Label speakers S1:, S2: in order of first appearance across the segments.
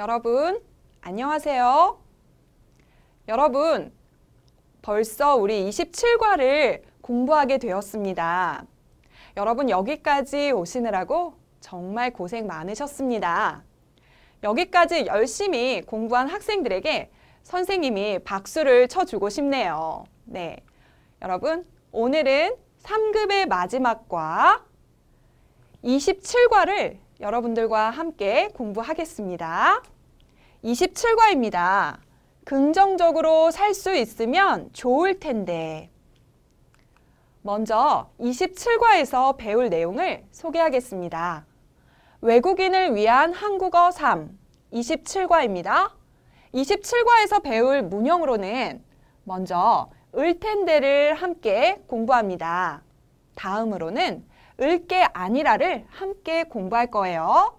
S1: 여러분, 안녕하세요. 여러분, 벌써 우리 27과를 공부하게 되었습니다. 여러분 여기까지 오시느라고 정말 고생 많으셨습니다. 여기까지 열심히 공부한 학생들에게 선생님이 박수를 쳐주고 싶네요. 네. 여러분, 오늘은 3급의 마지막과 27과를 여러분들과 함께 공부하겠습니다. 27과입니다. 긍정적으로 살 수 있으면 좋을 텐데. 먼저 27과에서 배울 내용을 소개하겠습니다. 외국인을 위한 한국어 3, 27과입니다. 27과에서 배울 문형으로는 먼저 을텐데를 함께 공부합니다. 다음으로는 을게 아니라를 함께 공부할 거예요.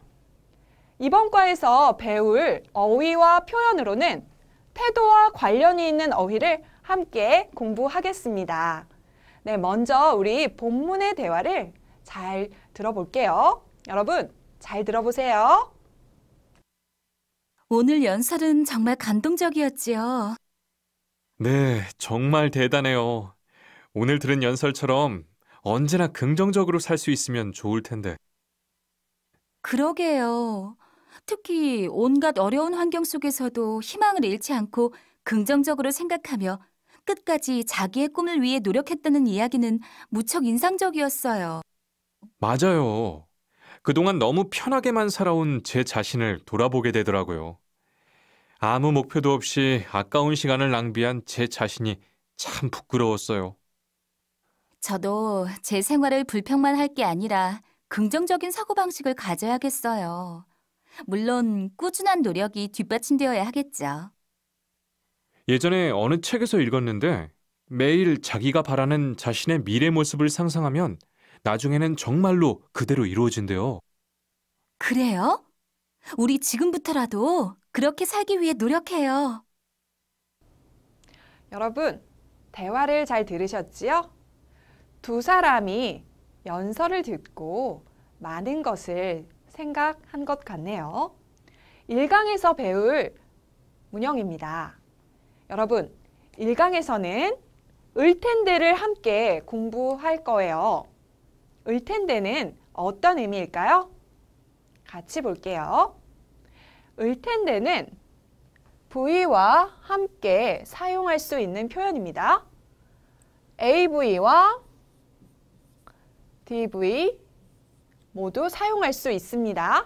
S1: 이번 과에서 배울 어휘와 표현으로는 태도와 관련이 있는 어휘를 함께 공부하겠습니다. 네, 먼저 우리 본문의 대화를 잘 들어볼게요. 여러분, 잘 들어보세요. 오늘 연설은
S2: 정말 감동적이었지요.
S3: 네, 정말 대단해요. 오늘 들은 연설처럼 언제나 긍정적으로 살 수 있으면 좋을 텐데.
S2: 그러게요. 특히 온갖 어려운 환경 속에서도 희망을 잃지 않고 긍정적으로 생각하며 끝까지 자기의 꿈을 위해 노력했다는 이야기는 무척 인상적이었어요.
S3: 맞아요. 그동안 너무 편하게만 살아온 제 자신을 돌아보게 되더라고요. 아무 목표도 없이 아까운 시간을 낭비한 제 자신이 참 부끄러웠어요.
S2: 저도 제 생활을 불평만 할 게 아니라 긍정적인 사고방식을 가져야겠어요. 물론 꾸준한 노력이 뒷받침되어야 하겠죠.
S3: 예전에 어느 책에서 읽었는데 매일 자기가 바라는 자신의 미래 모습을 상상하면 나중에는 정말로 그대로 이루어진대요.
S2: 그래요? 우리
S1: 지금부터라도 그렇게 살기 위해 노력해요. 여러분, 대화를 잘 들으셨지요? 두 사람이 연설을 듣고 많은 것을 생각한 것 같네요. 1강에서 배울 문형입니다. 여러분, 1강에서는 을텐데를 함께 공부할 거예요. 을텐데는 어떤 의미일까요? 같이 볼게요. 을텐데는 부위와 함께 사용할 수 있는 표현입니다. AV와 DV 모두 사용할 수 있습니다.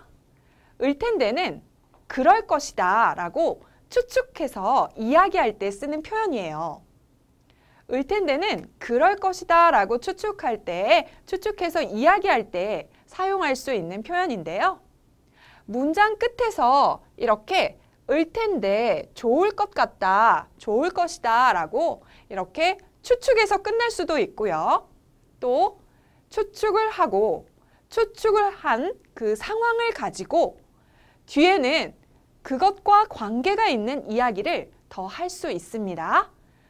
S1: 을텐데는 그럴 것이다 라고 추측해서 이야기할 때 쓰는 표현이에요. 을텐데는 그럴 것이다 라고 추측할 때, 추측해서 이야기할 때 사용할 수 있는 표현인데요. 문장 끝에서 이렇게 을텐데 좋을 것 같다, 좋을 것이다 라고 이렇게 추측해서 끝날 수도 있고요. 또 추측을 하고 추측을 한 그 상황을 가지고 뒤에는 그것과 관계가 있는 이야기를 더 할 수 있습니다.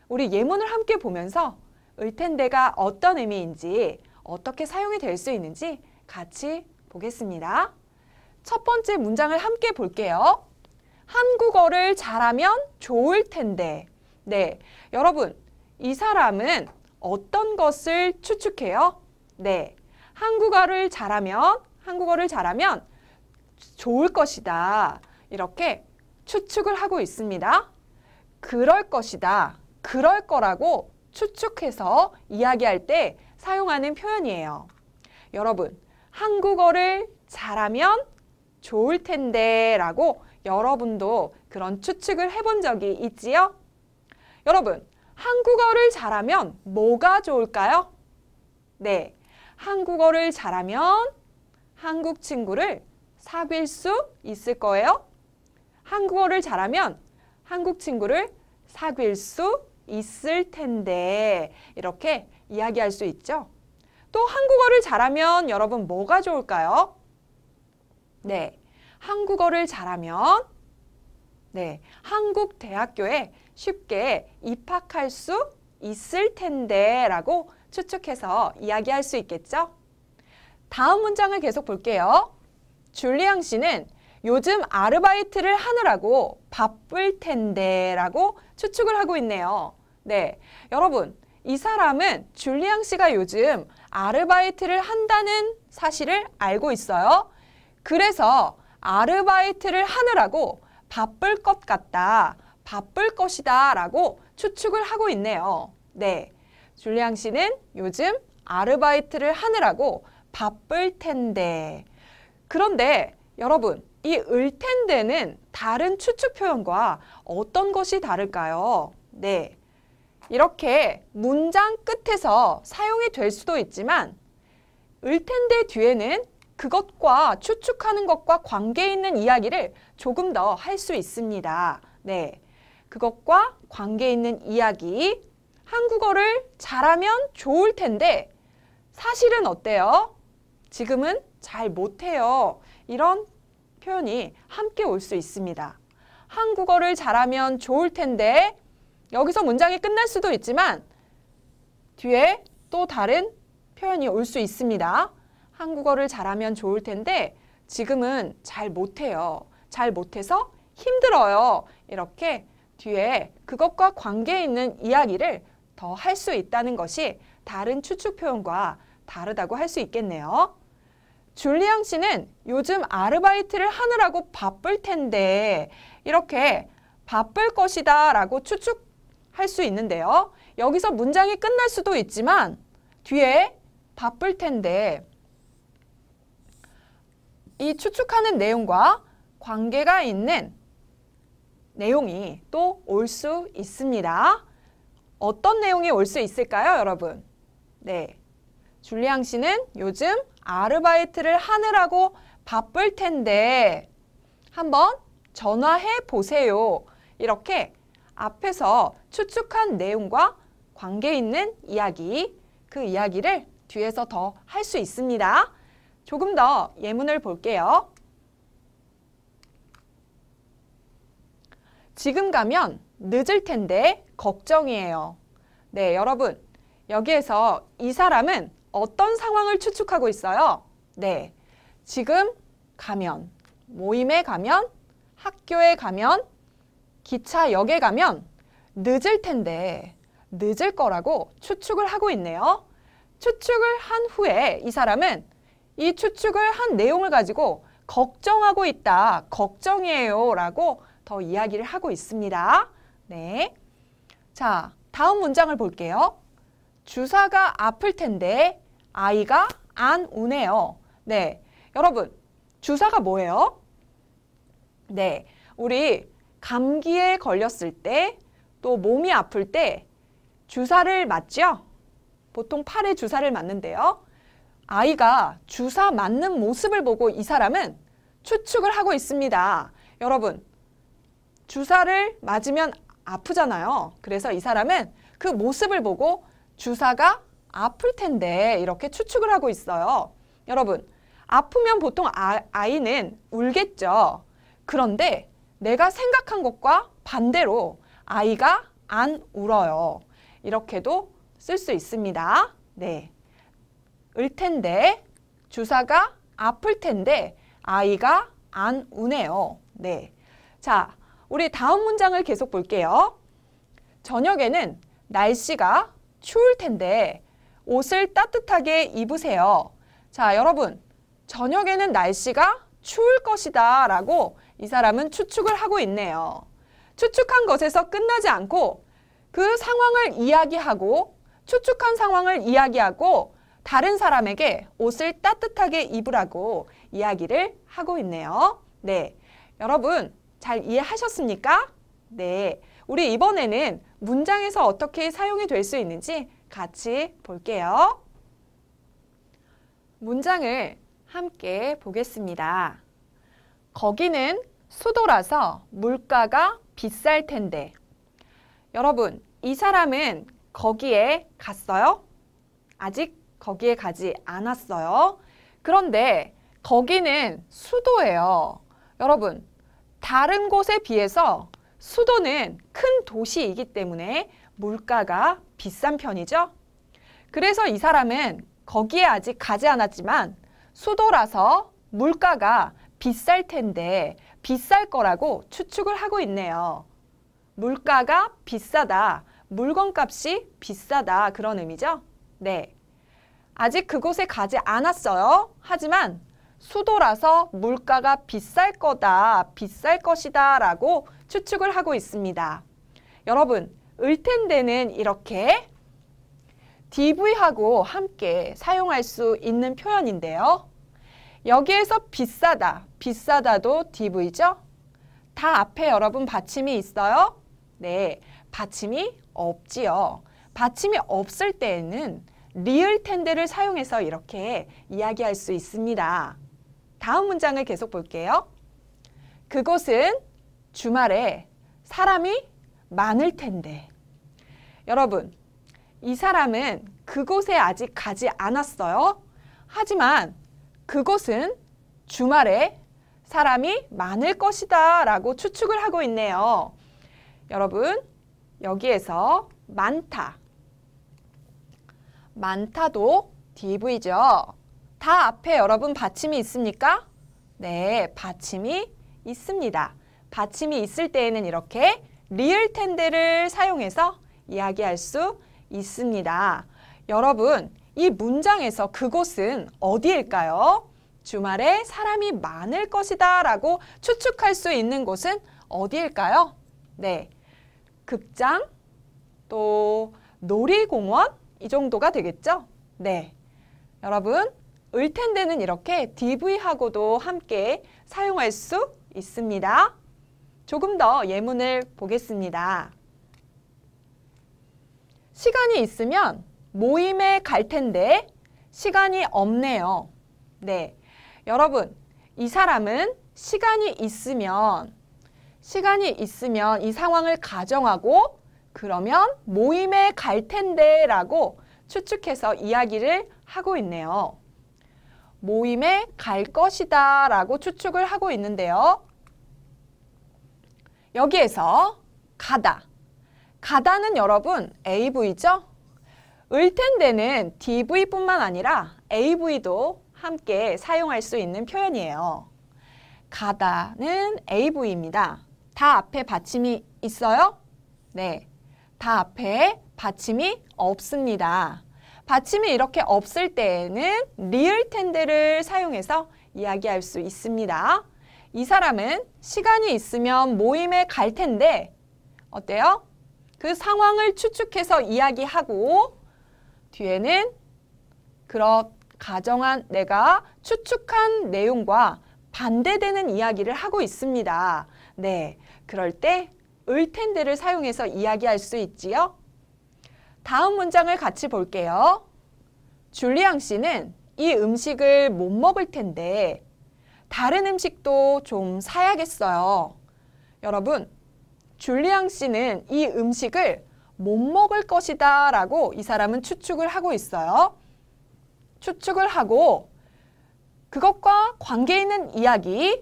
S1: 우리 예문을 함께 보면서 을텐데가 어떤 의미인지 어떻게 사용이 될 수 있는지 같이 보겠습니다. 첫 번째 문장을 함께 볼게요. 한국어를 잘하면 좋을 텐데. 네, 여러분, 이 사람은 어떤 것을 추측해요? 네. 한국어를 잘하면 한국어를 잘하면 좋을 것이다. 이렇게 추측을 하고 있습니다. 그럴 것이다. 그럴 거라고 추측해서 이야기할 때 사용하는 표현이에요. 여러분, 한국어를 잘하면 좋을 텐데 라고 여러분도 그런 추측을 해 본 적이 있지요? 여러분, 한국어를 잘하면 뭐가 좋을까요? 네, 한국어를 잘하면 한국 친구를 사귈 수 있을 거예요. 한국어를 잘하면 한국 친구를 사귈 수 있을 텐데 이렇게 이야기할 수 있죠. 또 한국어를 잘하면 여러분 뭐가 좋을까요? 네, 한국어를 잘하면 네, 한국 대학교에 쉽게 입학할 수 있을 텐데 라고 추측해서 이야기할 수 있겠죠? 다음 문장을 계속 볼게요. 줄리앙 씨는 요즘 아르바이트를 하느라고 바쁠 텐데 라고 추측을 하고 있네요. 네, 여러분 이 사람은 줄리앙 씨가 요즘 아르바이트를 한다는 사실을 알고 있어요. 그래서 아르바이트를 하느라고 바쁠 것 같다, 바쁠 것이다 라고 추측을 하고 있네요. 네, 줄리앙 씨는 요즘 아르바이트를 하느라고 바쁠 텐데. 그런데 여러분, 이 을 텐데는 다른 추측 표현과 어떤 것이 다를까요? 네. 이렇게 문장 끝에서 사용이 될 수도 있지만 을 텐데 뒤에는 그것과 추측하는 것과 관계 있는 이야기를 조금 더 할 수 있습니다. 네. 그것과 관계 있는 이야기 한국어를 잘하면 좋을 텐데 사실은 어때요? 지금은 잘 못해요. 이런 표현이 함께 올 수 있습니다. 한국어를 잘하면 좋을 텐데 여기서 문장이 끝날 수도 있지만 뒤에 또 다른 표현이 올 수 있습니다. 한국어를 잘하면 좋을 텐데 지금은 잘 못해요. 잘 못해서 힘들어요. 이렇게 뒤에 그것과 관계 있는 이야기를 더할수 있다는 것이 다른 추측 표현과 다르다고 할 수 있겠네요. 줄리앙 씨는 요즘 아르바이트를 하느라고 바쁠 텐데 이렇게 바쁠 것이다 라고 추측할 수 있는데요. 여기서 문장이 끝날 수도 있지만 뒤에 바쁠 텐데 이 추측하는 내용과 관계가 있는 내용이 또 올 수 있습니다. 어떤 내용이 올 수 있을까요, 여러분? 네. 줄리앙 씨는 요즘 아르바이트를 하느라고 바쁠 텐데 한번 전화해 보세요. 이렇게 앞에서 추측한 내용과 관계 있는 이야기, 그 이야기를 뒤에서 더 할 수 있습니다. 조금 더 예문을 볼게요. 지금 가면 늦을 텐데 걱정이에요. 네, 여러분. 여기에서 이 사람은 어떤 상황을 추측하고 있어요? 네, 지금 가면, 모임에 가면, 학교에 가면, 기차역에 가면 늦을 텐데 늦을 거라고 추측을 하고 있네요. 추측을 한 후에 이 사람은 이 추측을 한 내용을 가지고 걱정하고 있다, 걱정이에요 라고 더 이야기를 하고 있습니다. 네. 자, 다음 문장을 볼게요. 주사가 아플 텐데 아이가 안 우네요. 네, 여러분 주사가 뭐예요? 네, 우리 감기에 걸렸을 때 또 몸이 아플 때 주사를 맞죠? 보통 팔에 주사를 맞는데요. 아이가 주사 맞는 모습을 보고 이 사람은 추측을 하고 있습니다. 여러분, 주사를 맞으면 아프잖아요. 그래서 이 사람은 그 모습을 보고 주사가 아플 텐데 이렇게 추측을 하고 있어요. 여러분, 아프면 보통 아, 아이는 울겠죠. 그런데 내가 생각한 것과 반대로 아이가 안 울어요. 이렇게도 쓸 수 있습니다. 네. 을 텐데, 주사가 아플 텐데, 아이가 안 우네요. 네. 자, 우리 다음 문장을 계속 볼게요. 저녁에는 날씨가 추울 텐데 옷을 따뜻하게 입으세요. 자, 여러분. 저녁에는 날씨가 추울 것이다 라고 이 사람은 추측을 하고 있네요. 추측한 것에서 끝나지 않고 그 상황을 이야기하고 추측한 상황을 이야기하고 다른 사람에게 옷을 따뜻하게 입으라고 이야기를 하고 있네요. 네, 여러분 잘 이해하셨습니까? 네, 우리 이번에는 문장에서 어떻게 사용이 될 수 있는지 같이 볼게요. 문장을 함께 보겠습니다. 거기는 수도라서 물가가 비쌀 텐데. 여러분, 이 사람은 거기에 갔어요? 아직 거기에 가지 않았어요. 그런데 거기는 수도예요. 여러분, 다른 곳에 비해서 수도는 큰 도시이기 때문에 물가가 비싼 편이죠. 그래서 이 사람은 거기에 아직 가지 않았지만 수도라서 물가가 비쌀 텐데 비쌀 거라고 추측을 하고 있네요. 물가가 비싸다, 물건값이 비싸다 그런 의미죠. 네, 아직 그곳에 가지 않았어요. 하지만 수도라서 물가가 비쌀 거다, 비쌀 것이다 라고 추측을 하고 있습니다. 여러분, 을텐데는 이렇게 DV하고 함께 사용할 수 있는 표현인데요. 여기에서 비싸다, 비싸다도 DV죠? 다 앞에 여러분 받침이 있어요? 네, 받침이 없지요. 받침이 없을 때에는 리을 텐데를 사용해서 이렇게 이야기할 수 있습니다. 다음 문장을 계속 볼게요. 그곳은 주말에 사람이 많을 텐데. 여러분, 이 사람은 그곳에 아직 가지 않았어요. 하지만 그곳은 주말에 사람이 많을 것이다 라고 추측을 하고 있네요. 여러분, 여기에서 많다. 많다도 DV죠. 다 앞에 여러분 받침이 있습니까? 네, 받침이 있습니다. 받침이 있을 때에는 이렇게 리을 텐데를 사용해서 이야기할 수 있습니다. 여러분, 이 문장에서 그곳은 어디일까요? 주말에 사람이 많을 것이다 라고 추측할 수 있는 곳은 어디일까요? 네, 극장, 또 놀이공원 이 정도가 되겠죠? 네, 여러분 을텐데는 이렇게 DV하고도 함께 사용할 수 있습니다. 조금 더 예문을 보겠습니다. 시간이 있으면 모임에 갈 텐데 시간이 없네요. 네, 여러분 이 사람은 시간이 있으면 시간이 있으면 이 상황을 가정하고 그러면 모임에 갈 텐데 라고 추측해서 이야기를 하고 있네요. 모임에 갈 것이다 라고 추측을 하고 있는데요. 여기에서 가다. 가다는 여러분 AV죠? 을텐데는 DV뿐만 아니라 AV도 함께 사용할 수 있는 표현이에요. 가다는 AV입니다. 다 앞에 받침이 있어요? 네. 다 앞에 받침이 없습니다. 받침이 이렇게 없을 때에는 리을 텐데를 사용해서 이야기할 수 있습니다. 이 사람은 시간이 있으면 모임에 갈 텐데 어때요? 그 상황을 추측해서 이야기하고 뒤에는 그런 가정한 내가 추측한 내용과 반대되는 이야기를 하고 있습니다. 네, 그럴 때 을텐데를 사용해서 이야기할 수 있지요. 다음 문장을 같이 볼게요. 줄리앙 씨는 이 음식을 못 먹을 텐데 다른 음식도 좀 사야겠어요. 여러분, 줄리앙 씨는 이 음식을 못 먹을 것이다 라고 이 사람은 추측을 하고 있어요. 추측을 하고 그것과 관계 있는 이야기,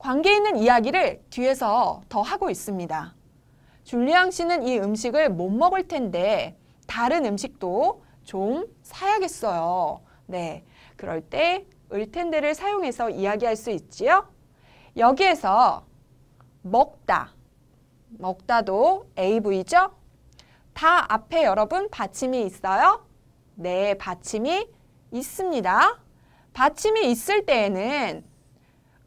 S1: 관계 있는 이야기를 뒤에서 더 하고 있습니다. 줄리앙 씨는 이 음식을 못 먹을 텐데 다른 음식도 좀 사야겠어요. 네, 그럴 때을 텐데를 사용해서 이야기할 수 있지요. 여기에서 먹다, 먹다도 AV죠? 다 앞에 여러분 받침이 있어요? 네, 받침이 있습니다. 받침이 있을 때에는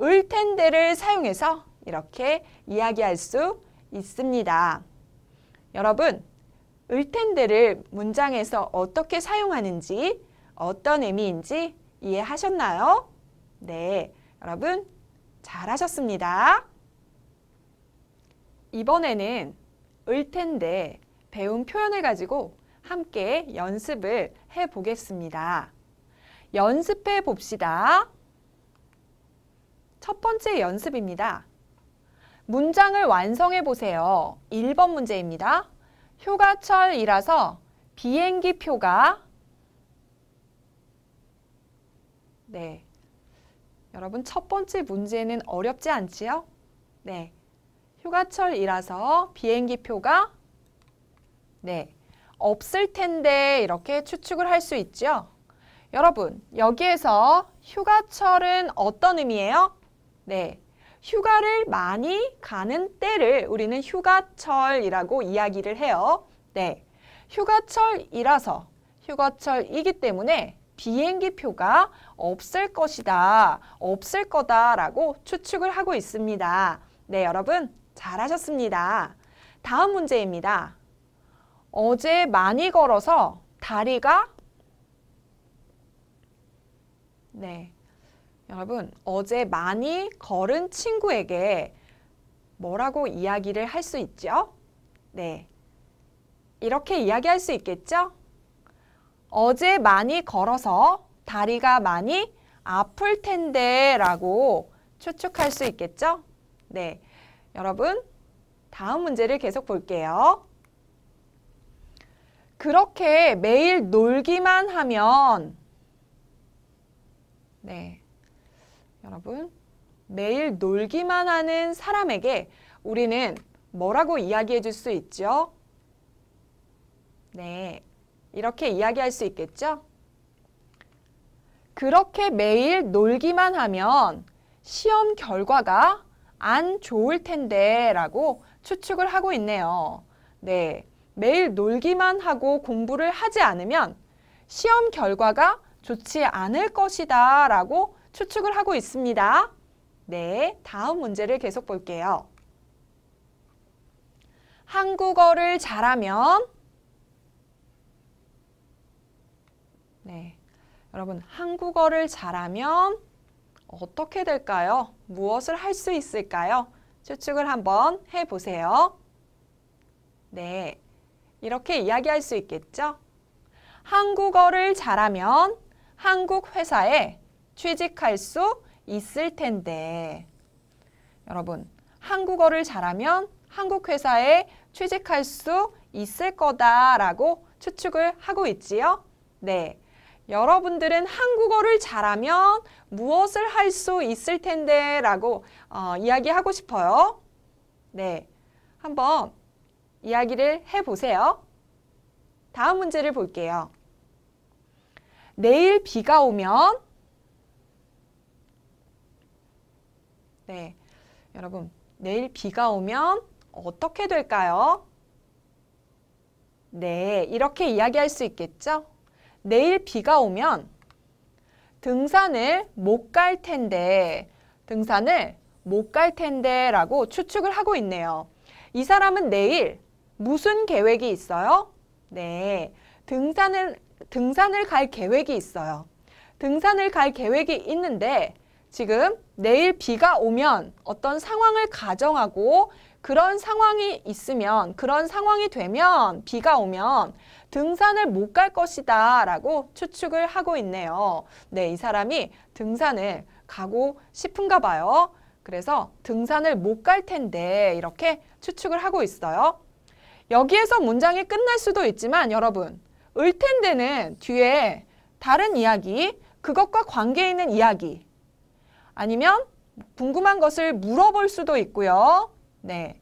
S1: 을 텐데를 사용해서 이렇게 이야기할 수 있습니다. 있습니다. 여러분, 을텐데를 문장에서 어떻게 사용하는지 어떤 의미인지 이해하셨나요? 네, 여러분 잘하셨습니다. 이번에는 을텐데 배운 표현을 가지고 함께 연습을 해보겠습니다. 연습해 봅시다. 첫 번째 연습입니다. 문장을 완성해 보세요. 1번 문제입니다. 휴가철이라서 비행기 표가 네. 여러분 첫 번째 문제는 어렵지 않지요? 네. 휴가철이라서 비행기 표가 네. 없을 텐데 이렇게 추측을 할 수 있죠? 여러분 여기에서 휴가철은 어떤 의미예요? 네. 휴가를 많이 가는 때를 우리는 휴가철이라고 이야기를 해요. 네. 휴가철이라서 휴가철이기 때문에 비행기 표가 없을 것이다, 없을 거다라고 추측을 하고 있습니다. 네, 여러분 잘하셨습니다. 다음 문제입니다. 어제 많이 걸어서 다리가 네, 여러분 어제 많이 걸은 친구에게 뭐라고 이야기를 할 수 있죠? 네, 이렇게 이야기할 수 있겠죠? 어제 많이 걸어서 다리가 많이 아플 텐데 라고 추측할 수 있겠죠? 네, 여러분 다음 문제를 계속 볼게요. 그렇게 매일 놀기만 하면 네, 여러분 매일 놀기만 하는 사람에게 우리는 뭐라고 이야기해 줄 수 있죠? 네, 이렇게 이야기할 수 있겠죠? 그렇게 매일 놀기만 하면 시험 결과가 안 좋을 텐데 라고 추측을 하고 있네요. 네, 매일 놀기만 하고 공부를 하지 않으면 시험 결과가 좋지 않을 것이다 라고 추측을 하고 있습니다. 네, 다음 문제를 계속 볼게요. 한국어를 잘하면 네, 여러분 한국어를 잘하면 어떻게 될까요? 무엇을 할 수 있을까요? 추측을 한번 해보세요. 네, 이렇게 이야기할 수 있겠죠? 한국어를 잘하면 한국 회사에 취직할 수 있을 텐데 여러분 한국어를 잘하면 한국 회사에 취직할 수 있을 거다라고 추측을 하고 있지요? 네. 여러분들은 한국어를 잘하면 무엇을 할 수 있을 텐데 라고 어, 이야기하고 싶어요. 네. 한번 이야기를 해보세요. 다음 문제를 볼게요. 내일 비가 오면 네. 여러분, 내일 비가 오면 어떻게 될까요? 네, 이렇게 이야기할 수 있겠죠? 내일 비가 오면 등산을 못 갈 텐데, 등산을 못 갈 텐데 라고 추측을 하고 있네요. 이 사람은 내일 무슨 계획이 있어요? 네, 등산을, 등산을 갈 계획이 있어요. 등산을 갈 계획이 있는데 지금 내일 비가 오면 어떤 상황을 가정하고 그런 상황이 있으면 그런 상황이 되면 비가 오면 등산을 못 갈 것이다 라고 추측을 하고 있네요. 네, 이 사람이 등산을 가고 싶은가 봐요. 그래서 등산을 못 갈 텐데 이렇게 추측을 하고 있어요. 여기에서 문장이 끝날 수도 있지만 여러분 을 텐데는 뒤에 다른 이야기, 그것과 관계 있는 이야기 아니면 궁금한 것을 물어볼 수도 있고요. 네.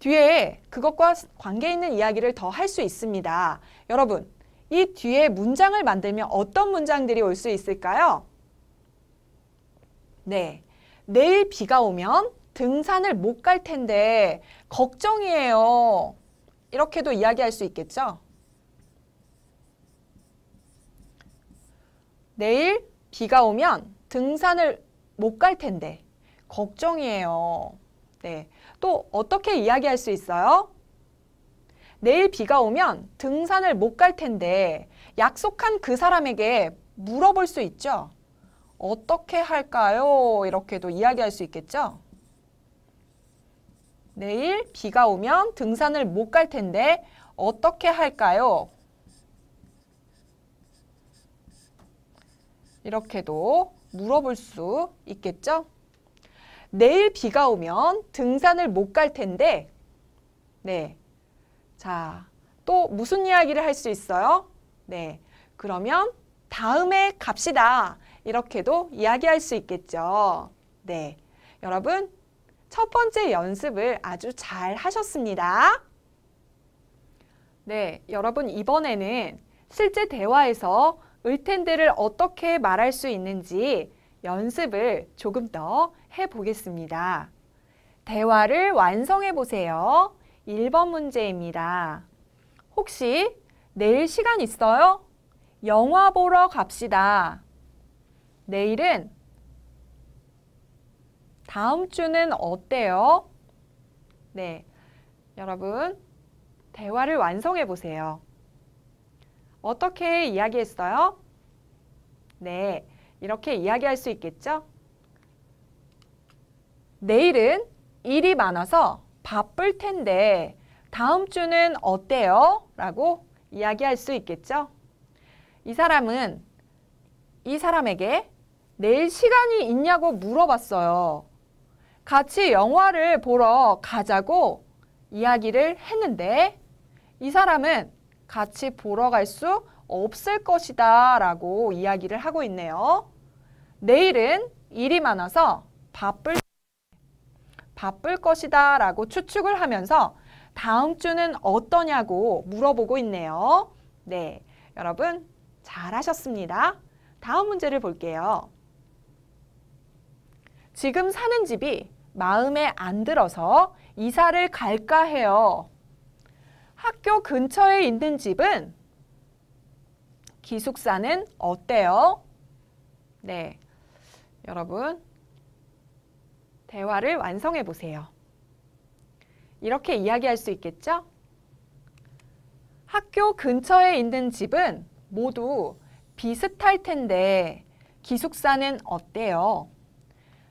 S1: 뒤에 그것과 관계 있는 이야기를 더 할 수 있습니다. 여러분, 이 뒤에 문장을 만들면 어떤 문장들이 올 수 있을까요? 네. 내일 비가 오면 등산을 못 갈 텐데 걱정이에요. 이렇게도 이야기할 수 있겠죠? 내일 비가 오면 등산을 못갈 텐데 걱정이에요. 네, 또 어떻게 이야기할 수 있어요? 내일 비가 오면 등산을 못 갈 텐데 약속한 그 사람에게 물어볼 수 있죠. 어떻게 할까요? 이렇게도 이야기할 수 있겠죠. 내일 비가 오면 등산을 못 갈 텐데 어떻게 할까요? 이렇게도 물어볼 수 있겠죠? 내일 비가 오면 등산을 못 갈 텐데 네. 자, 또 무슨 이야기를 할 수 있어요? 네. 그러면 다음에 갑시다. 이렇게도 이야기할 수 있겠죠. 네. 여러분, 첫 번째 연습을 아주 잘 하셨습니다. 네. 여러분, 이번에는 실제 대화에서 을텐데를 어떻게 말할 수 있는지 연습을 조금 더 해보겠습니다. 대화를 완성해 보세요. 1번 문제입니다. 혹시 내일 시간 있어요? 영화 보러 갑시다. 내일은 다음 주는 어때요? 네, 여러분 대화를 완성해 보세요. 어떻게 이야기했어요? 네, 이렇게 이야기할 수 있겠죠? 내일은 일이 많아서 바쁠 텐데 다음 주는 어때요? 라고 이야기할 수 있겠죠? 이 사람은 이 사람에게 내일 시간이 있냐고 물어봤어요. 같이 영화를 보러 가자고 이야기를 했는데 이 사람은 같이 보러 갈 수 없을 것이다 라고 이야기를 하고 있네요. 내일은 일이 많아서 바쁠, 바쁠 것이다 라고 추측을 하면서 다음 주는 어떠냐고 물어보고 있네요. 네, 여러분 잘하셨습니다. 다음 문제를 볼게요. 지금 사는 집이 마음에 안 들어서 이사를 갈까 해요. 학교 근처에 있는 집은 기숙사는 어때요? 네, 여러분 대화를 완성해 보세요. 이렇게 이야기할 수 있겠죠? 학교 근처에 있는 집은 모두 비슷할 텐데 기숙사는 어때요?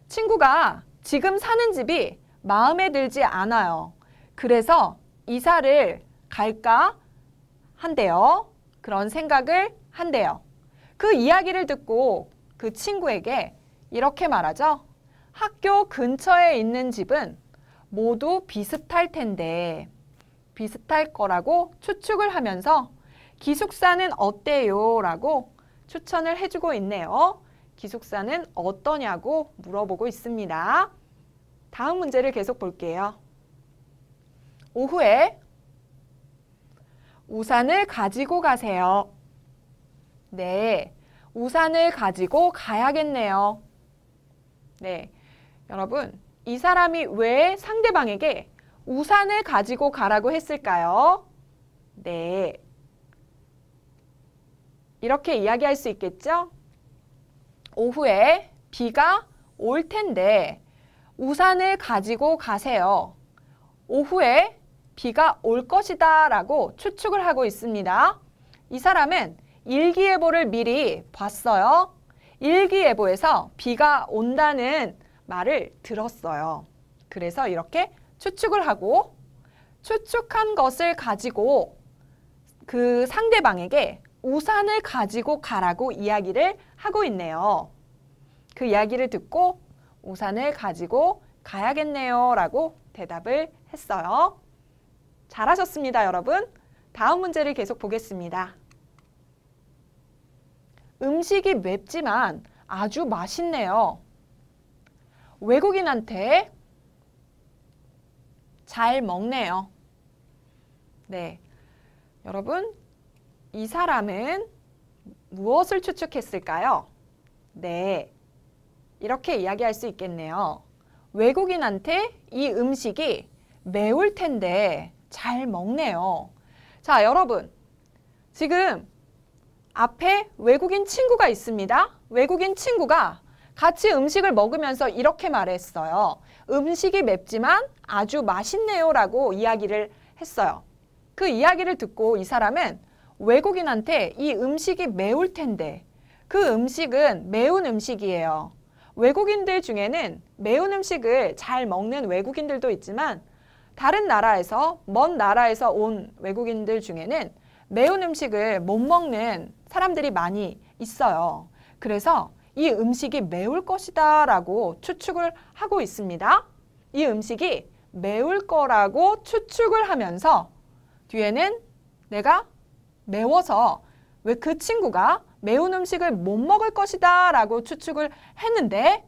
S1: 친구가 지금 사는 집이 마음에 들지 않아요. 그래서 이사를 갈까 한대요. 그런 생각을 한대요. 그 이야기를 듣고 그 친구에게 이렇게 말하죠. 학교 근처에 있는 집은 모두 비슷할 텐데 비슷할 거라고 추측을 하면서 기숙사는 어때요? 라고 추천을 해주고 있네요. 기숙사는 어떠냐고 물어보고 있습니다. 다음 문제를 계속 볼게요. 오후에 우산을 가지고 가세요. 네, 우산을 가지고 가야겠네요. 네, 여러분 이 사람이 왜 상대방에게 우산을 가지고 가라고 했을까요? 네, 이렇게 이야기할 수 있겠죠? 오후에 비가 올 텐데 우산을 가지고 가세요. 오후에 비가 올 것이다 라고 추측을 하고 있습니다. 이 사람은 일기예보를 미리 봤어요. 일기예보에서 비가 온다는 말을 들었어요. 그래서 이렇게 추측을 하고 추측한 것을 가지고 그 상대방에게 우산을 가지고 가라고 이야기를 하고 있네요. 그 이야기를 듣고 우산을 가지고 가야겠네요 라고 대답을 했어요. 잘하셨습니다, 여러분. 다음 문제를 계속 보겠습니다. 음식이 맵지만 아주 맛있네요. 외국인한테 잘 먹네요. 네. 여러분, 이 사람은 무엇을 추측했을까요? 네. 이렇게 이야기할 수 있겠네요. 외국인한테 이 음식이 매울 텐데 잘 먹네요. 자, 여러분. 지금 앞에 외국인 친구가 있습니다. 외국인 친구가 같이 음식을 먹으면서 이렇게 말했어요. 음식이 맵지만 아주 맛있네요 라고 이야기를 했어요. 그 이야기를 듣고 이 사람은 외국인한테 이 음식이 매울 텐데 그 음식은 매운 음식이에요. 외국인들 중에는 매운 음식을 잘 먹는 외국인들도 있지만 다른 나라에서 먼 나라에서 온 외국인들 중에는 매운 음식을 못 먹는 사람들이 많이 있어요. 그래서 이 음식이 매울 것이다 라고 추측을 하고 있습니다. 이 음식이 매울 거라고 추측을 하면서 뒤에는 내가 매워서 왜 그 친구가 매운 음식을 못 먹을 것이다 라고 추측을 했는데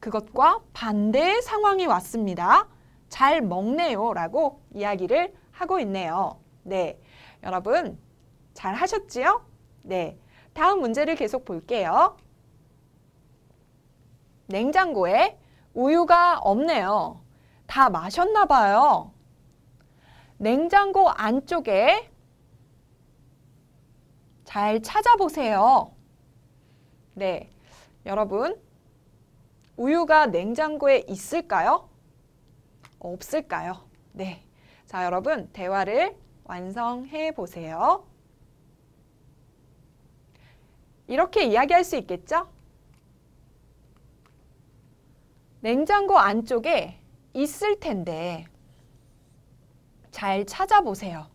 S1: 그것과 반대의 상황이 왔습니다. 잘 먹네요 라고 이야기를 하고 있네요. 네, 여러분 잘 하셨지요? 네, 다음 문제를 계속 볼게요. 냉장고에 우유가 없네요. 다 마셨나 봐요. 냉장고 안쪽에 잘 찾아보세요. 네, 여러분 우유가 냉장고에 있을까요? 없을까요? 네. 자, 여러분 대화를 완성해 보세요. 이렇게 이야기할 수 있겠죠? 냉장고 안쪽에 있을 텐데 잘 찾아보세요.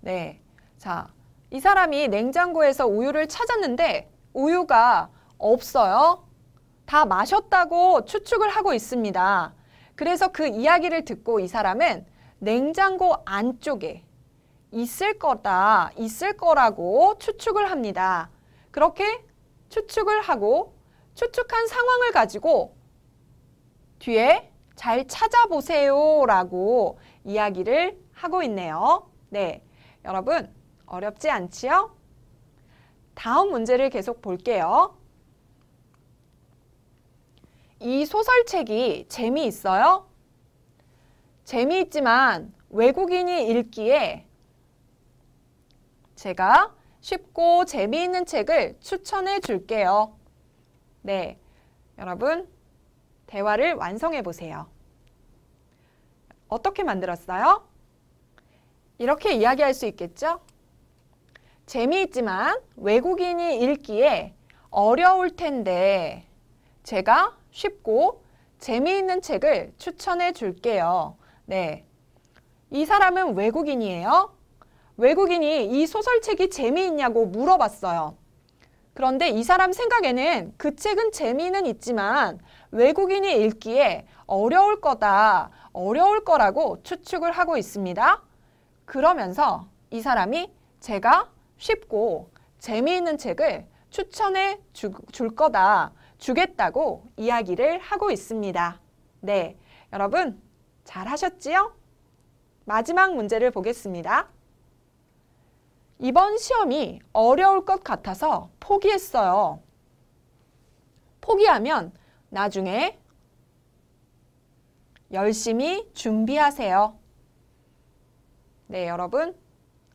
S1: 네. 자, 이 사람이 냉장고에서 우유를 찾았는데 우유가 없어요. 다 마셨다고 추측을 하고 있습니다. 그래서 그 이야기를 듣고 이 사람은 냉장고 안쪽에 있을 거다, 있을 거라고 추측을 합니다. 그렇게 추측을 하고 추측한 상황을 가지고 뒤에 잘 찾아보세요 라고 이야기를 하고 있네요. 네, 여러분 어렵지 않지요? 다음 문제를 계속 볼게요. 이 소설책이 재미있어요? 재미있지만 외국인이 읽기에 제가 쉽고 재미있는 책을 추천해 줄게요. 네, 여러분 대화를 완성해 보세요. 어떻게 만들었어요? 이렇게 이야기할 수 있겠죠? 재미있지만 외국인이 읽기에 어려울 텐데 제가 쉽고 재미있는 책을 추천해 줄게요. 네. 이 사람은 외국인이에요. 외국인이 이 소설책이 재미있냐고 물어봤어요. 그런데 이 사람 생각에는 그 책은 재미는 있지만 외국인이 읽기에 어려울 거다, 어려울 거라고 추측을 하고 있습니다. 그러면서 이 사람이 제가 쉽고 재미있는 책을 추천해 주, 줄 거다 주겠다고 이야기를 하고 있습니다. 네, 여러분 잘 하셨지요? 마지막 문제를 보겠습니다. 이번 시험이 어려울 것 같아서 포기했어요. 포기하면 나중에 열심히 준비하세요. 네, 여러분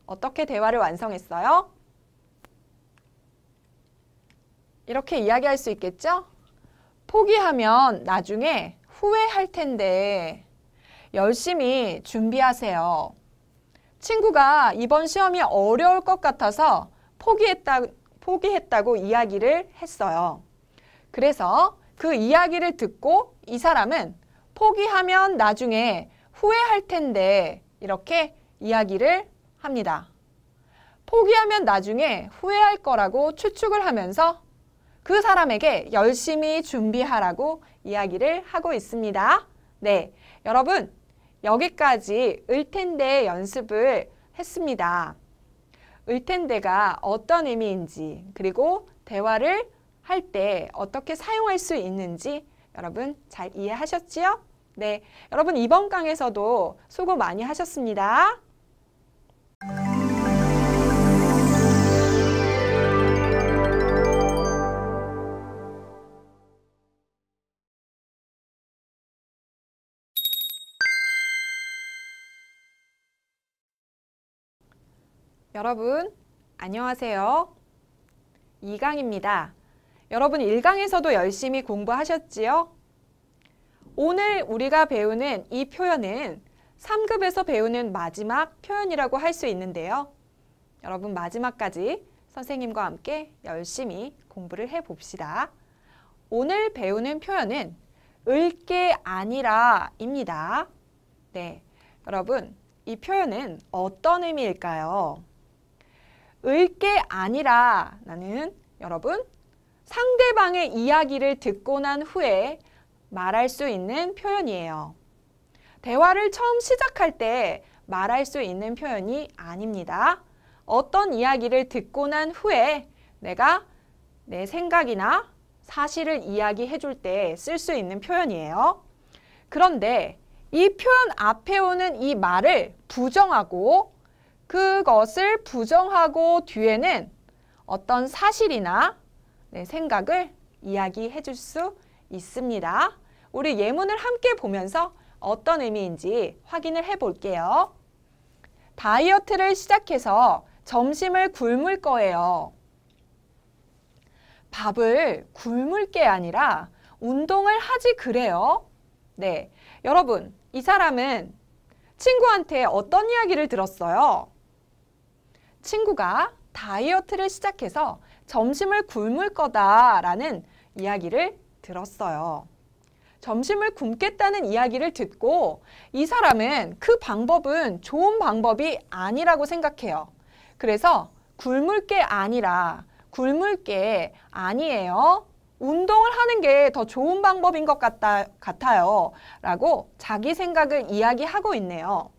S1: 어떻게 대화를 완성했어요? 이렇게 이야기할 수 있겠죠? 포기하면 나중에 후회할 텐데 열심히 준비하세요. 친구가 이번 시험이 어려울 것 같아서 포기했다, 포기했다고 이야기를 했어요. 그래서 그 이야기를 듣고 이 사람은 포기하면 나중에 후회할 텐데 이렇게 이야기를 합니다. 포기하면 나중에 후회할 거라고 추측을 하면서 그 사람에게 열심히 준비하라고 이야기를 하고 있습니다. 네, 여러분 여기까지 을텐데 연습을 했습니다. 을텐데가 어떤 의미인지 그리고 대화를 할 때 어떻게 사용할 수 있는지 여러분 잘 이해하셨지요? 네, 여러분 이번 강에서도 수고 많이 하셨습니다. 여러분 안녕하세요. 2강입니다 여러분 1강에서도 열심히 공부하셨지요? 오늘 우리가 배우는 이 표현은 3급에서 배우는 마지막 표현이라고 할 수 있는데요. 여러분 마지막까지 선생님과 함께 열심히 공부를 해봅시다. 오늘 배우는 표현은 을 게 아니라 입니다. 네, 여러분 이 표현은 어떤 의미일까요? 을게 아니라 나는 여러분 상대방의 이야기를 듣고 난 후에 말할 수 있는 표현이에요. 대화를 처음 시작할 때 말할 수 있는 표현이 아닙니다. 어떤 이야기를 듣고 난 후에 내가 내 생각이나 사실을 이야기해 줄 때 쓸 수 있는 표현이에요. 그런데 이 표현 앞에 오는 이 말을 부정하고 그것을 부정하고 뒤에는 어떤 사실이나 네, 생각을 이야기해 줄 수 있습니다. 우리 예문을 함께 보면서 어떤 의미인지 확인을 해 볼게요. 다이어트를 시작해서 점심을 굶을 거예요. 밥을 굶을 게 아니라 운동을 하지 그래요. 네, 여러분 이 사람은 친구한테 어떤 이야기를 들었어요? 친구가 다이어트를 시작해서 점심을 굶을 거다라는 이야기를 들었어요. 점심을 굶겠다는 이야기를 듣고 이 사람은 그 방법은 좋은 방법이 아니라고 생각해요. 그래서 굶을 게 아니라 굶을 게 아니에요. 운동을 하는 게 더 좋은 방법인 것 같다, 같아요. 라고 자기 생각을 이야기하고 있네요.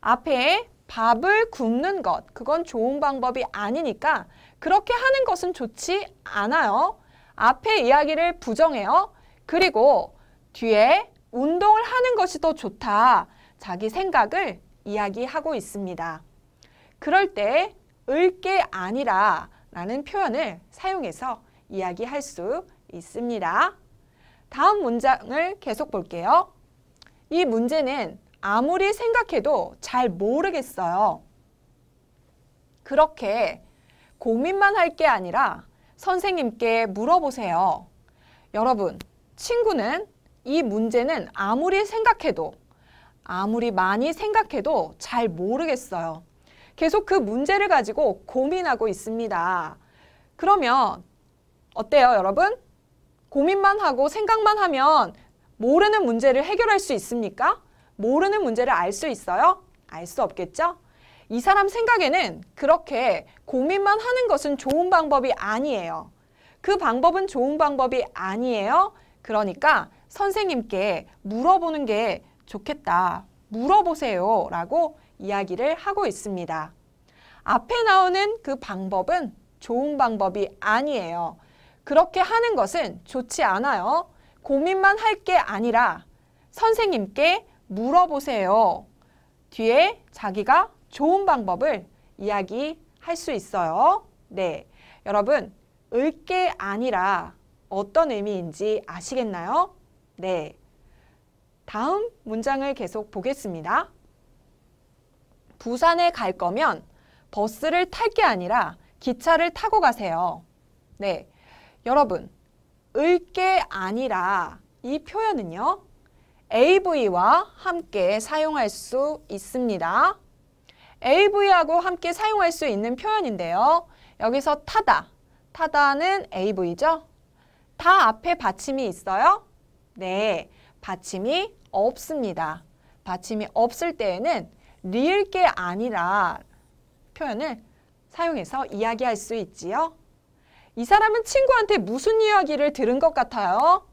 S1: 앞에 밥을 굶는 것, 그건 좋은 방법이 아니니까 그렇게 하는 것은 좋지 않아요. 앞에 이야기를 부정해요. 그리고 뒤에 운동을 하는 것이 더 좋다. 자기 생각을 이야기하고 있습니다. 그럴 때 을 게 아니라 라는 표현을 사용해서 이야기할 수 있습니다. 다음 문장을 계속 볼게요. 이 문제는 아무리 생각해도 잘 모르겠어요. 그렇게 고민만 할 게 아니라 선생님께 물어보세요. 여러분, 친구는 이 문제는 아무리 생각해도 아무리 많이 생각해도 잘 모르겠어요. 계속 그 문제를 가지고 고민하고 있습니다. 그러면 어때요, 여러분? 고민만 하고 생각만 하면 모르는 문제를 해결할 수 있습니까? 모르는 문제를 알 수 있어요? 알 수 없겠죠? 이 사람 생각에는 그렇게 고민만 하는 것은 좋은 방법이 아니에요. 그 방법은 좋은 방법이 아니에요. 그러니까 선생님께 물어보는 게 좋겠다. 물어보세요. 라고 이야기를 하고 있습니다. 앞에 나오는 그 방법은 좋은 방법이 아니에요. 그렇게 하는 것은 좋지 않아요. 고민만 할 게 아니라 선생님께 물어보세요. 뒤에 자기가 좋은 방법을 이야기할 수 있어요. 네, 여러분 을 게 아니라 어떤 의미인지 아시겠나요? 네, 다음 문장을 계속 보겠습니다. 부산에 갈 거면 버스를 탈 게 아니라 기차를 타고 가세요. 네, 여러분 을 게 아니라 이 표현은요. AV와 함께 사용할 수 있습니다. AV하고 함께 사용할 수 있는 표현인데요. 여기서 타다, 타다는 AV죠. 다 앞에 받침이 있어요? 네, 받침이 없습니다. 받침이 없을 때에는 리을 게 아니라 표현을 사용해서 이야기할 수 있지요. 이 사람은 친구한테 무슨 이야기를 들은 것 같아요?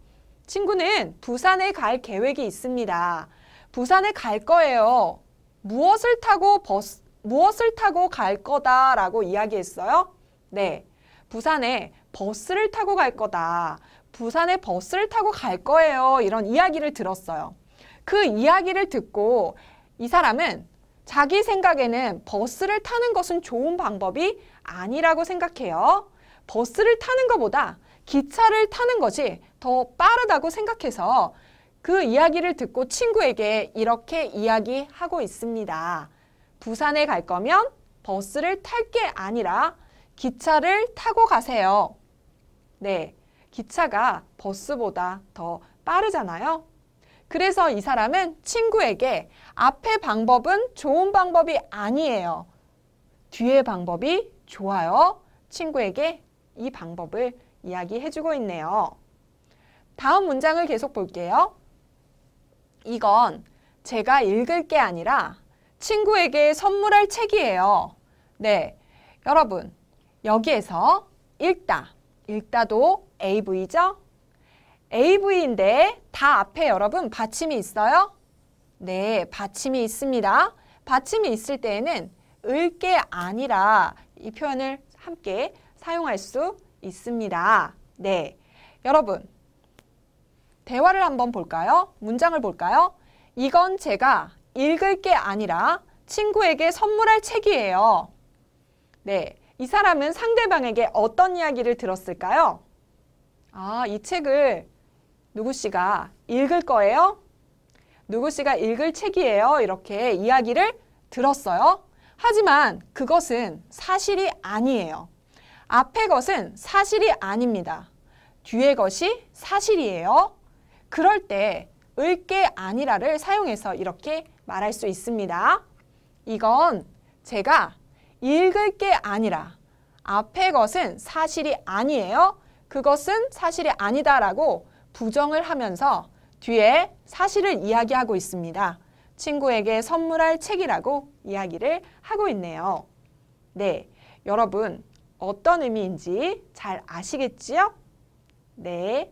S1: 친구는 부산에 갈 계획이 있습니다. 부산에 갈 거예요. 무엇을 타고 버스, 무엇을 타고 갈 거다 라고 이야기했어요? 네. 부산에 버스를 타고 갈 거다. 부산에 버스를 타고 갈 거예요. 이런 이야기를 들었어요. 그 이야기를 듣고 이 사람은 자기 생각에는 버스를 타는 것은 좋은 방법이 아니라고 생각해요. 버스를 타는 것보다 기차를 타는 것이 더 빠르다고 생각해서 그 이야기를 듣고 친구에게 이렇게 이야기하고 있습니다. 부산에 갈 거면 버스를 탈 게 아니라 기차를 타고 가세요. 네, 기차가 버스보다 더 빠르잖아요. 그래서 이 사람은 친구에게 앞의 방법은 좋은 방법이 아니에요. 뒤의 방법이 좋아요. 친구에게 이 방법을 이야기해주고 있네요. 다음 문장을 계속 볼게요. 이건 제가 읽을 게 아니라 친구에게 선물할 책이에요. 네, 여러분 여기에서 읽다, 읽다도 AV죠? AV인데 다 앞에 여러분 받침이 있어요? 네, 받침이 있습니다. 받침이 있을 때에는 읽게 아니라 이 표현을 함께 사용할 수 있습니다. 네, 여러분 대화를 한번 볼까요? 문장을 볼까요? 이건 제가 읽을 게 아니라 친구에게 선물할 책이에요. 네, 이 사람은 상대방에게 어떤 이야기를 들었을까요? 아, 이 책을 누구 씨가 읽을 거예요? 누구 씨가 읽을 책이에요? 이렇게 이야기를 들었어요. 하지만 그것은 사실이 아니에요. 앞의 것은 사실이 아닙니다. 뒤의 것이 사실이에요. 그럴 때 을 게 아니라를 사용해서 이렇게 말할 수 있습니다. 이건 제가 읽을 게 아니라 앞의 것은 사실이 아니에요. 그것은 사실이 아니다라고 부정을 하면서 뒤에 사실을 이야기하고 있습니다. 친구에게 선물할 책이라고 이야기를 하고 있네요. 네, 여러분 어떤 의미인지 잘 아시겠지요? 네.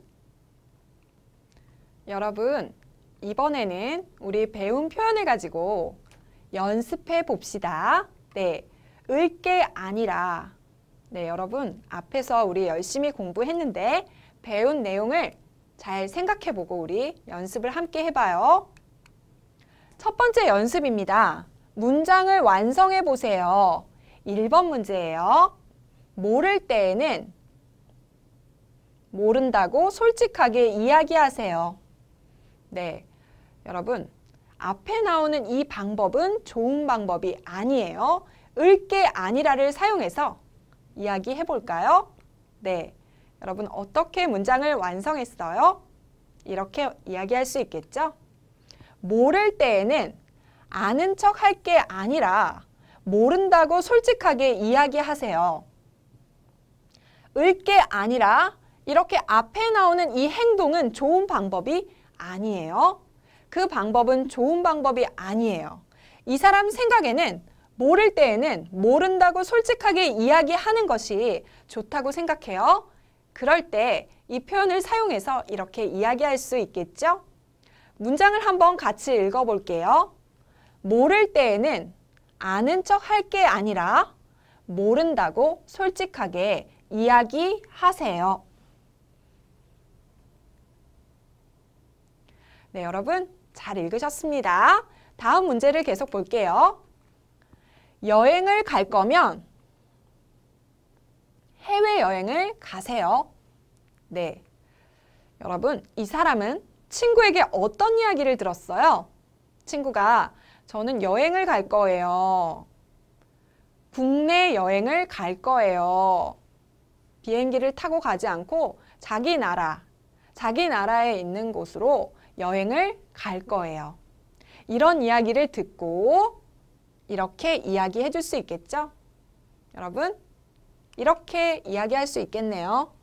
S1: 여러분, 이번에는 우리 배운 표현을 가지고 연습해 봅시다. 네. 읽게 아니라 네, 여러분 앞에서 우리 열심히 공부했는데 배운 내용을 잘 생각해보고 우리 연습을 함께 해봐요. 첫 번째 연습입니다. 문장을 완성해보세요. 1번 문제예요. 모를 때에는 모른다고 솔직하게 이야기하세요. 네, 여러분 앞에 나오는 이 방법은 좋은 방법이 아니에요. 을 게 아니라를 사용해서 이야기해 볼까요? 네, 여러분 어떻게 문장을 완성했어요? 이렇게 이야기할 수 있겠죠? 모를 때에는 아는 척 할 게 아니라 모른다고 솔직하게 이야기하세요. 을게 아니라 이렇게 앞에 나오는 이 행동은 좋은 방법이 아니에요. 그 방법은 좋은 방법이 아니에요. 이 사람 생각에는 모를 때에는 모른다고 솔직하게 이야기하는 것이 좋다고 생각해요. 그럴 때 이 표현을 사용해서 이렇게 이야기할 수 있겠죠? 문장을 한번 같이 읽어볼게요. 모를 때에는 아는 척 할 게 아니라 모른다고 솔직하게 이야기하세요. 네, 여러분 잘 읽으셨습니다. 다음 문제를 계속 볼게요. 여행을 갈 거면 해외여행을 가세요. 네, 여러분 이 사람은 친구에게 어떤 이야기를 들었어요? 친구가 저는 여행을 갈 거예요. 국내 여행을 갈 거예요. 비행기를 타고 가지 않고 자기 나라, 자기 나라에 있는 곳으로 여행을 갈 거예요. 이런 이야기를 듣고 이렇게 이야기해 줄 수 있겠죠? 여러분, 이렇게 이야기할 수 있겠네요.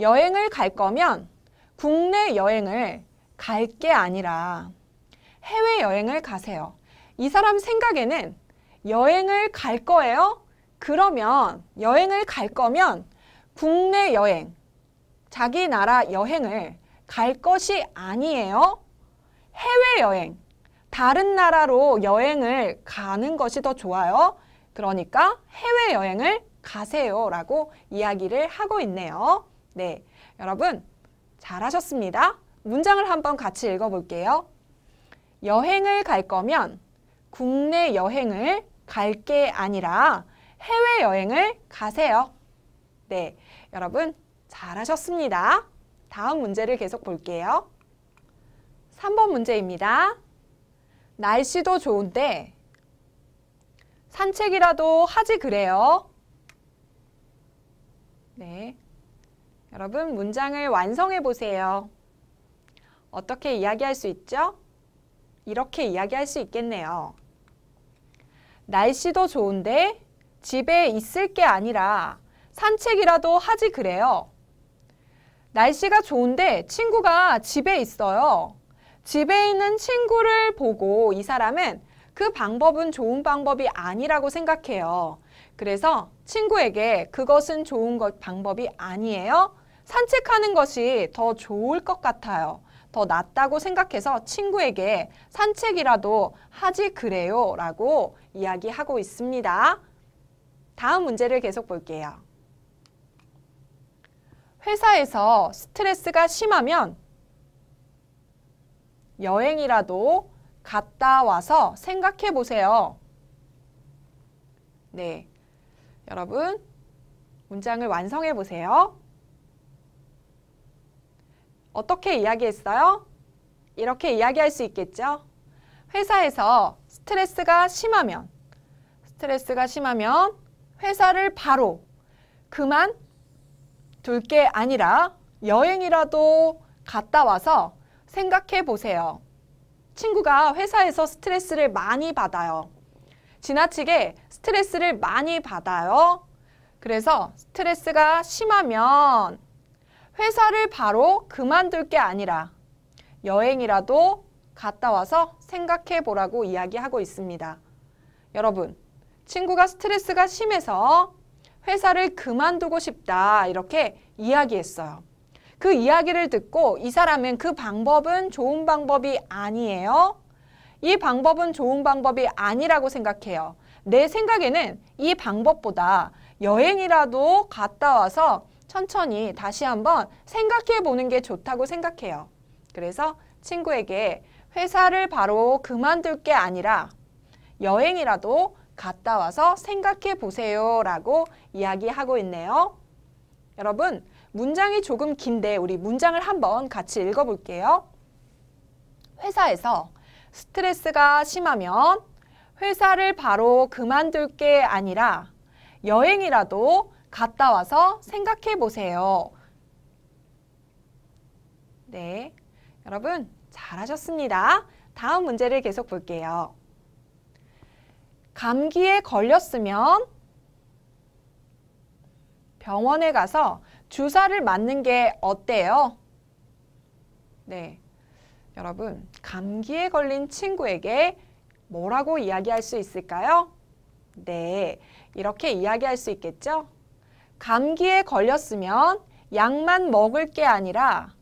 S1: 여행을 갈 거면 국내 여행을 갈 게 아니라 해외여행을 가세요. 이 사람 생각에는 여행을 갈 거예요? 그러면 여행을 갈 거면 국내 여행, 자기 나라 여행을 갈 것이 아니에요. 해외여행, 다른 나라로 여행을 가는 것이 더 좋아요. 그러니까 해외여행을 가세요 라고 이야기를 하고 있네요. 네, 여러분 잘하셨습니다. 문장을 한번 같이 읽어볼게요. 여행을 갈 거면 국내 여행을 갈 게 아니라 해외여행을 가세요. 네, 여러분 잘하셨습니다. 다음 문제를 계속 볼게요. 3번 문제입니다. 날씨도 좋은데 산책이라도 하지 그래요. 네. 여러분 문장을 완성해 보세요. 어떻게 이야기할 수 있죠? 이렇게 이야기할 수 있겠네요. 날씨도 좋은데 집에 있을 게 아니라 산책이라도 하지 그래요. 날씨가 좋은데 친구가 집에 있어요. 집에 있는 친구를 보고 이 사람은 그 방법은 좋은 방법이 아니라고 생각해요. 그래서 친구에게 그것은 좋은 것 방법이 아니에요. 산책하는 것이 더 좋을 것 같아요. 더 낫다고 생각해서 친구에게 산책이라도 하지 그래요 라고 이야기하고 있습니다. 다음 문제를 계속 볼게요. 회사에서 스트레스가 심하면 여행이라도 갔다 와서 생각해 보세요. 네, 여러분 문장을 완성해 보세요. 어떻게 이야기했어요? 이렇게 이야기할 수 있겠죠? 회사에서 스트레스가 심하면 스트레스가 심하면 회사를 바로 그만 둘게 아니라 여행이라도 갔다 와서 생각해 보세요. 친구가 회사에서 스트레스를 많이 받아요. 지나치게 스트레스를 많이 받아요. 그래서 스트레스가 심하면 회사를 바로 그만둘 게 아니라 여행이라도 갔다 와서 생각해 보라고 이야기하고 있습니다. 여러분, 친구가 스트레스가 심해서 회사를 그만두고 싶다 이렇게 이야기했어요. 그 이야기를 듣고 이 사람은 그 방법은 좋은 방법이 아니에요. 이 방법은 좋은 방법이 아니라고 생각해요. 내 생각에는 이 방법보다 여행이라도 갔다 와서 천천히 다시 한번 생각해 보는 게 좋다고 생각해요. 그래서 친구에게 회사를 바로 그만둘 게 아니라 여행이라도 갔다 와서 생각해 보세요 라고 이야기하고 있네요. 여러분 문장이 조금 긴데 우리 문장을 한번 같이 읽어볼게요. 회사에서 스트레스가 심하면 회사를 바로 그만둘 게 아니라 여행이라도 갔다 와서 생각해 보세요. 네, 여러분 잘하셨습니다. 다음 문제를 계속 볼게요. 감기에 걸렸으면 병원에 가서 주사를 맞는 게 어때요? 네. 여러분, 감기에 걸린 친구에게 뭐라고 이야기할 수 있을까요? 네. 이렇게 이야기할 수 있겠죠? 감기에 걸렸으면 약만 먹을 게 아니라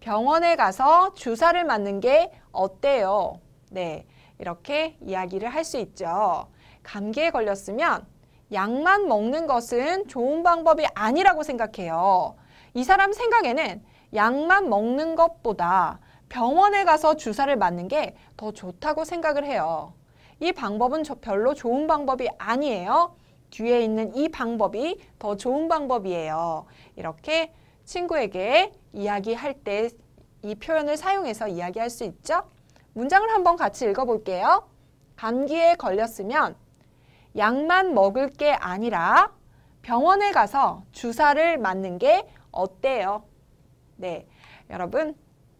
S1: 병원에 가서 주사를 맞는 게 어때요? 네. 이렇게 이야기를 할 수 있죠. 감기에 걸렸으면 약만 먹는 것은 좋은 방법이 아니라고 생각해요. 이 사람 생각에는 약만 먹는 것보다 병원에 가서 주사를 맞는 게 더 좋다고 생각을 해요. 이 방법은 별로 좋은 방법이 아니에요. 뒤에 있는 이 방법이 더 좋은 방법이에요. 이렇게 친구에게 이야기할 때 이 표현을 사용해서 이야기할 수 있죠. 문장을 한번 같이 읽어볼게요. 감기에 걸렸으면 약만 먹을 게 아니라 병원에 가서 주사를 맞는 게 어때요? 네, 여러분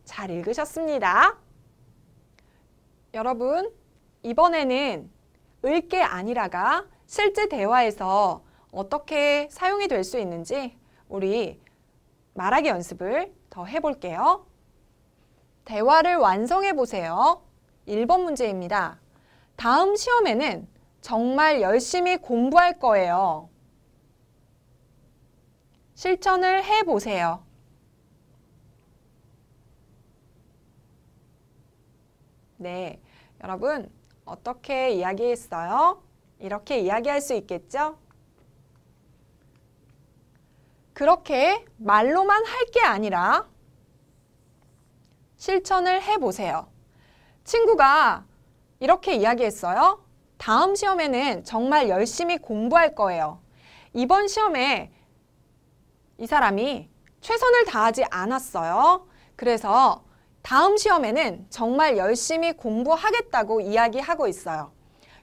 S1: 잘 읽으셨습니다. 여러분 이번에는 읽게 아니라가 실제 대화에서 어떻게 사용이 될 수 있는지 우리 말하기 연습을 더 해볼게요. 대화를 완성해 보세요. 1번 문제입니다. 다음 시험에는 정말 열심히 공부할 거예요. 실천을 해보세요. 네, 여러분 어떻게 이야기했어요? 이렇게 이야기할 수 있겠죠? 그렇게 말로만 할 게 아니라 실천을 해보세요. 친구가 이렇게 이야기했어요. 다음 시험에는 정말 열심히 공부할 거예요. 이번 시험에 이 사람이 최선을 다하지 않았어요. 그래서 다음 시험에는 정말 열심히 공부하겠다고 이야기하고 있어요.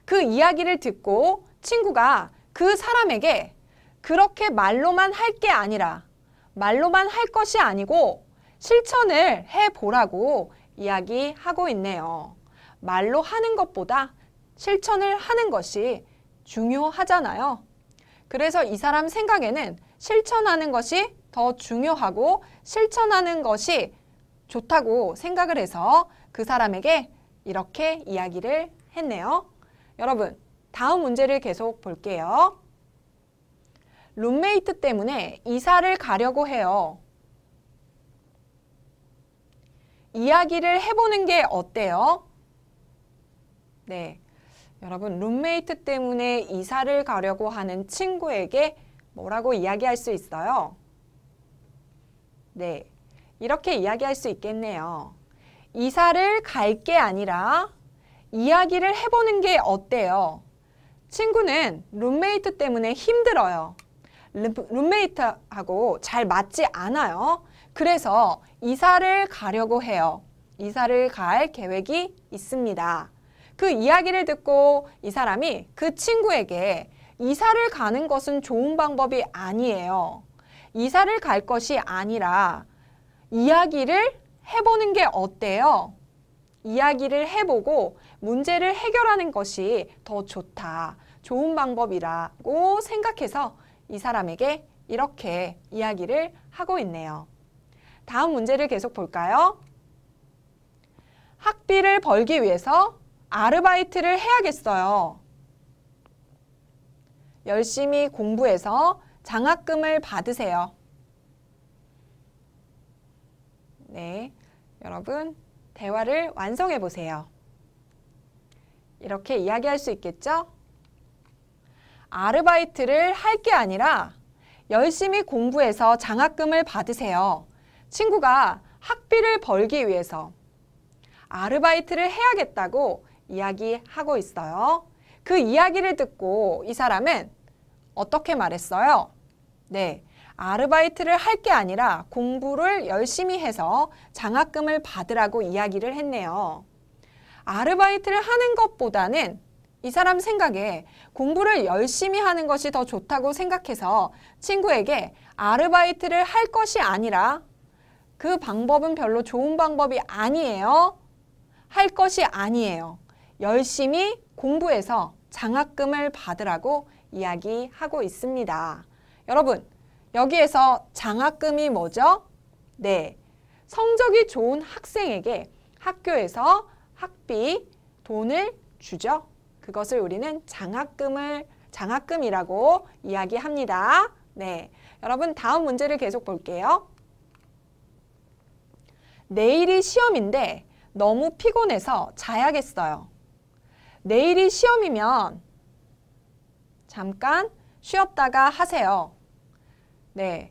S1: 그 이야기를 듣고 친구가 그 사람에게 그렇게 말로만 할 게 아니라 말로만 할 것이 아니고 실천을 해보라고 이야기하고 있네요. 말로 하는 것보다 실천을 하는 것이 중요하잖아요. 그래서 이 사람 생각에는 실천하는 것이 더 중요하고 실천하는 것이 좋다고 생각을 해서 그 사람에게 이렇게 이야기를 했네요. 여러분, 다음 문제를 계속 볼게요. 룸메이트 때문에 이사를 가려고 해요. 이야기를 해보는 게 어때요? 네, 여러분 룸메이트 때문에 이사를 가려고 하는 친구에게 뭐라고 이야기할 수 있어요? 네, 이렇게 이야기할 수 있겠네요. 이사를 갈 게 아니라 이야기를 해보는 게 어때요? 친구는 룸메이트 때문에 힘들어요. 룸메이트하고 잘 맞지 않아요. 그래서 이사를 가려고 해요. 이사를 갈 계획이 있습니다. 그 이야기를 듣고 이 사람이 그 친구에게 이사를 가는 것은 좋은 방법이 아니에요. 이사를 갈 것이 아니라 이야기를 해보는 게 어때요? 이야기를 해보고 문제를 해결하는 것이 더 좋다. 좋은 방법이라고 생각해서 이 사람에게 이렇게 이야기를 하고 있네요. 다음 문제를 계속 볼까요? 학비를 벌기 위해서 아르바이트를 해야겠어요. 열심히 공부해서 장학금을 받으세요. 네, 여러분 대화를 완성해 보세요. 이렇게 이야기할 수 있겠죠? 아르바이트를 할 게 아니라 열심히 공부해서 장학금을 받으세요. 친구가 학비를 벌기 위해서 아르바이트를 해야겠다고 이야기하고 있어요. 그 이야기를 듣고 이 사람은 어떻게 말했어요? 네, 아르바이트를 할 게 아니라 공부를 열심히 해서 장학금을 받으라고 이야기를 했네요. 아르바이트를 하는 것보다는 이 사람 생각에 공부를 열심히 하는 것이 더 좋다고 생각해서 친구에게 아르바이트를 할 것이 아니라 그 방법은 별로 좋은 방법이 아니에요. 할 것이 아니에요. 열심히 공부해서 장학금을 받으라고 이야기하고 있습니다. 여러분, 여기에서 장학금이 뭐죠? 네, 성적이 좋은 학생에게 학교에서 학비, 돈을 주죠. 그것을 우리는 장학금을 장학금이라고 이야기합니다. 네, 여러분 다음 문제를 계속 볼게요. 내일이 시험인데 너무 피곤해서 자야겠어요. 내일이 시험이면 잠깐 쉬었다가 하세요. 네,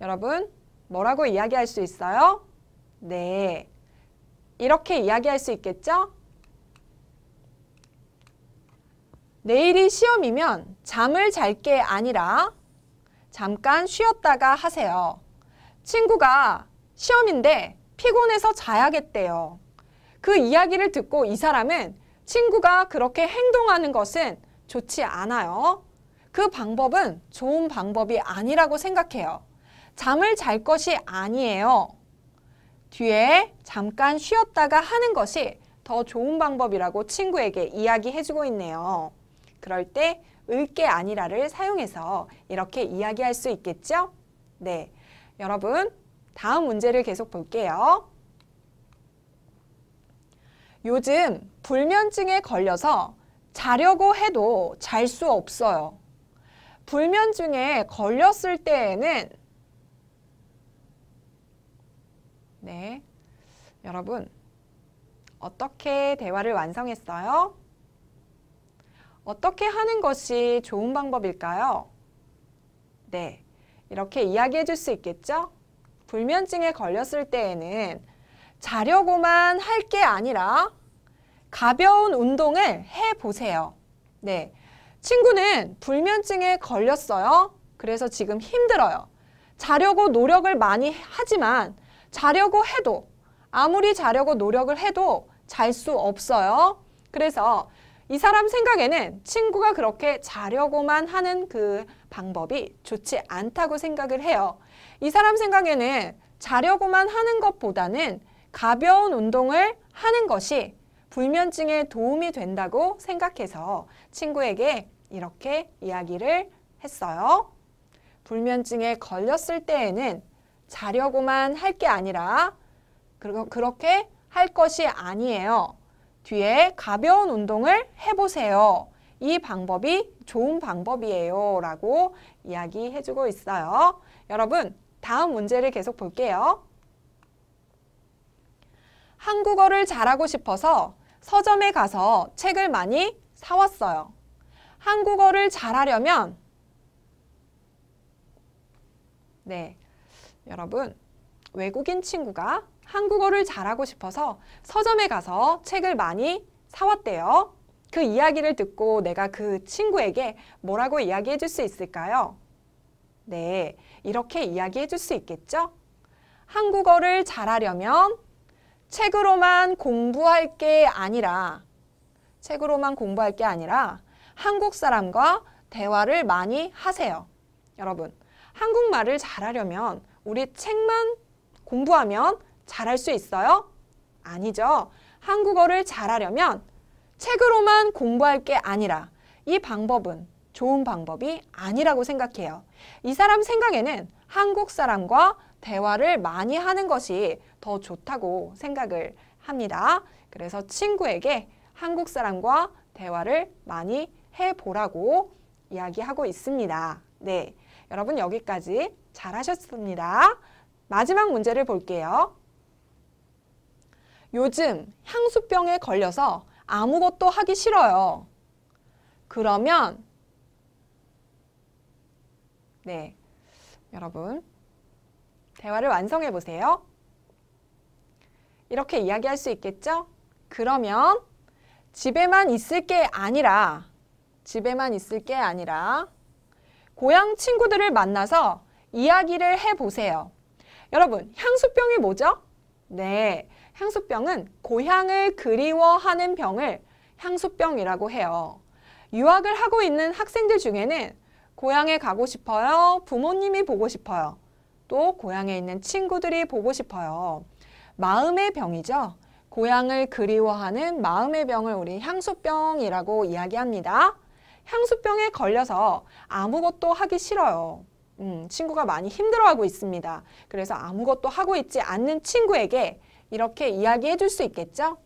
S1: 여러분 뭐라고 이야기할 수 있어요? 네, 이렇게 이야기할 수 있겠죠? 내일이 시험이면 잠을 잘 게 아니라 잠깐 쉬었다가 하세요. 친구가 시험인데 피곤해서 자야겠대요. 그 이야기를 듣고 이 사람은 친구가 그렇게 행동하는 것은 좋지 않아요. 그 방법은 좋은 방법이 아니라고 생각해요. 잠을 잘 것이 아니에요. 뒤에 잠깐 쉬었다가 하는 것이 더 좋은 방법이라고 친구에게 이야기해주고 있네요. 그럴 때 을 게 아니라를 사용해서 이렇게 이야기할 수 있겠죠? 네, 여러분 다음 문제를 계속 볼게요. 요즘 불면증에 걸려서 자려고 해도 잘 수 없어요. 불면증에 걸렸을 때에는 네, 여러분 어떻게 대화를 완성했어요? 어떻게 하는 것이 좋은 방법일까요? 네, 이렇게 이야기해 줄 수 있겠죠? 불면증에 걸렸을 때에는 자려고만 할 게 아니라 가벼운 운동을 해보세요. 네. 친구는 불면증에 걸렸어요. 그래서 지금 힘들어요. 자려고 노력을 많이 하지만 자려고 해도 아무리 자려고 노력을 해도 잘 수 없어요. 그래서 이 사람 생각에는 친구가 그렇게 자려고만 하는 그 방법이 좋지 않다고 생각을 해요. 이 사람 생각에는 자려고만 하는 것보다는 가벼운 운동을 하는 것이 불면증에 도움이 된다고 생각해서 친구에게 이렇게 이야기를 했어요. 불면증에 걸렸을 때에는 자려고만 할 게 아니라 그렇게할 것이 아니에요. 뒤에 가벼운 운동을 해보세요. 이 방법이 좋은 방법이에요. 라고 이야기해주고 있어요. 여러분, 다음 문제를 계속 볼게요. 한국어를 잘하고 싶어서 서점에 가서 책을 많이 사왔어요. 한국어를 잘하려면 네, 여러분 외국인 친구가 한국어를 잘하고 싶어서 서점에 가서 책을 많이 사왔대요. 그 이야기를 듣고 내가 그 친구에게 뭐라고 이야기해 줄 수 있을까요? 네, 이렇게 이야기해 줄 수 있겠죠? 한국어를 잘하려면 책으로만 공부할 게 아니라 책으로만 공부할 게 아니라 한국 사람과 대화를 많이 하세요. 여러분, 한국말을 잘하려면 우리 책만 공부하면 잘할 수 있어요? 아니죠. 한국어를 잘하려면 책으로만 공부할 게 아니라 이 방법은 좋은 방법이 아니라고 생각해요. 이 사람 생각에는 한국 사람과 대화를 많이 하는 것이 더 좋다고 생각을 합니다. 그래서 친구에게 한국 사람과 대화를 많이 해보라고 이야기하고 있습니다. 네, 여러분 여기까지 잘하셨습니다. 마지막 문제를 볼게요. 요즘 향수병에 걸려서 아무것도 하기 싫어요. 그러면 네, 여러분 대화를 완성해 보세요. 이렇게 이야기할 수 있겠죠? 그러면 집에만 있을 게 아니라 집에만 있을 게 아니라 고향 친구들을 만나서 이야기를 해보세요. 여러분, 향수병이 뭐죠? 네, 향수병은 고향을 그리워하는 병을 향수병이라고 해요. 유학을 하고 있는 학생들 중에는 고향에 가고 싶어요, 부모님이 보고 싶어요. 또 고향에 있는 친구들이 보고 싶어요. 마음의 병이죠. 고향을 그리워하는 마음의 병을 우리 향수병이라고 이야기합니다. 향수병에 걸려서 아무것도 하기 싫어요. 음, 친구가 많이 힘들어하고 있습니다. 그래서 아무것도 하고 있지 않는 친구에게 이렇게 이야기해 줄 수 있겠죠?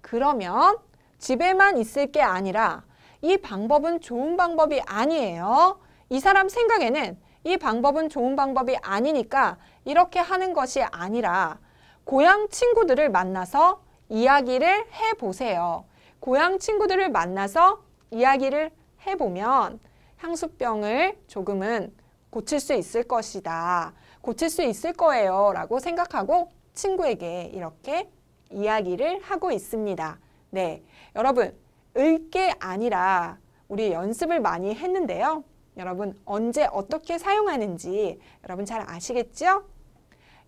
S1: 그러면 집에만 있을 게 아니라 이 방법은 좋은 방법이 아니에요. 이 사람 생각에는 이 방법은 좋은 방법이 아니니까 이렇게 하는 것이 아니라 고향 친구들을 만나서 이야기를 해보세요. 고향 친구들을 만나서 이야기를 해보면 향수병을 조금은 고칠 수 있을 것이다. 고칠 수 있을 거예요. 라고 생각하고 친구에게 이렇게 이야기를 하고 있습니다. 네. 여러분, 읽게 아니라 우리 연습을 많이 했는데요. 여러분 언제 어떻게 사용하는지 여러분 잘 아시겠죠?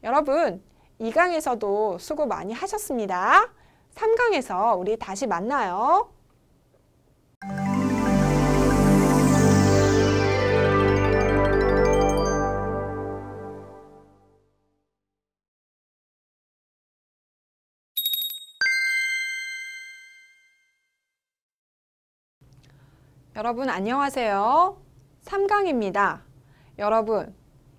S1: 여러분 2강에서도 수고 많이 하셨습니다. 3강에서 우리 다시 만나요. 여러분 안녕하세요. 3강입니다. 여러분,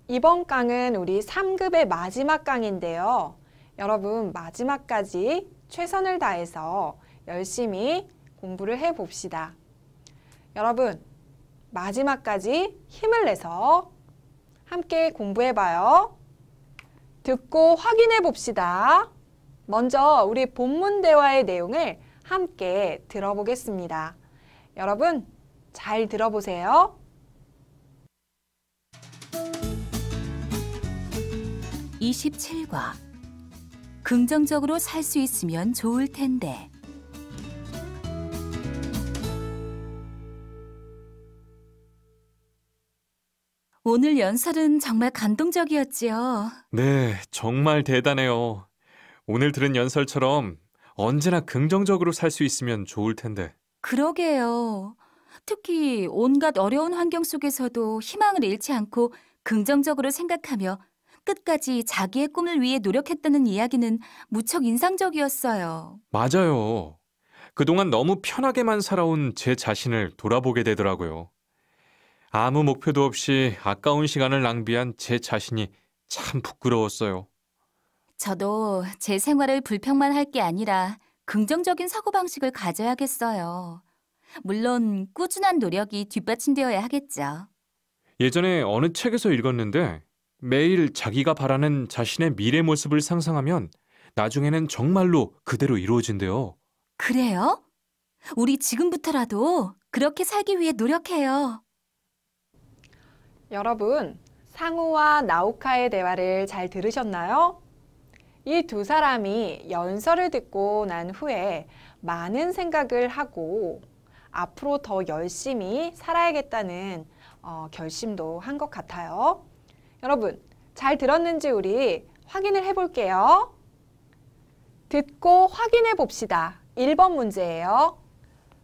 S1: 이번 강은 우리 3급의 마지막 강인데요. 여러분, 마지막까지 최선을 다해서 열심히 공부를 해봅시다. 여러분, 마지막까지 힘을 내서 함께 공부해봐요. 듣고 확인해봅시다. 먼저 우리 본문 대화의 내용을 함께 들어보겠습니다. 여러분, 잘 들어보세요. 27과 긍정적으로
S2: 살 수 있으면 좋을 텐데 오늘 연설은 정말 감동적이었지요.
S3: 네, 정말 대단해요. 오늘 들은 연설처럼 언제나 긍정적으로 살 수 있으면 좋을 텐데.
S2: 그러게요. 특히 온갖 어려운 환경 속에서도 희망을 잃지 않고 긍정적으로 생각하며 끝까지 자기의 꿈을 위해 노력했다는 이야기는 무척 인상적이었어요.
S3: 맞아요. 그동안 너무 편하게만 살아온 제 자신을 돌아보게 되더라고요. 아무 목표도 없이 아까운 시간을 낭비한 제 자신이 참 부끄러웠어요.
S2: 저도 제 생활을 불평만 할 게 아니라 긍정적인 사고방식을 가져야겠어요. 물론 꾸준한 노력이 뒷받침되어야 하겠죠.
S3: 예전에 어느 책에서 읽었는데 매일 자기가 바라는 자신의 미래 모습을 상상하면 나중에는 정말로 그대로 이루어진대요.
S2: 그래요? 우리 지금부터라도
S1: 그렇게 살기 위해 노력해요. 여러분, 상우와 나우카의 대화를 잘 들으셨나요? 이 두 사람이 연설을 듣고 난 후에 많은 생각을 하고 앞으로 더 열심히 살아야겠다는 어, 결심도 한 것 같아요. 여러분, 잘 들었는지 우리 확인을 해볼게요. 듣고 확인해 봅시다. 1번 문제예요.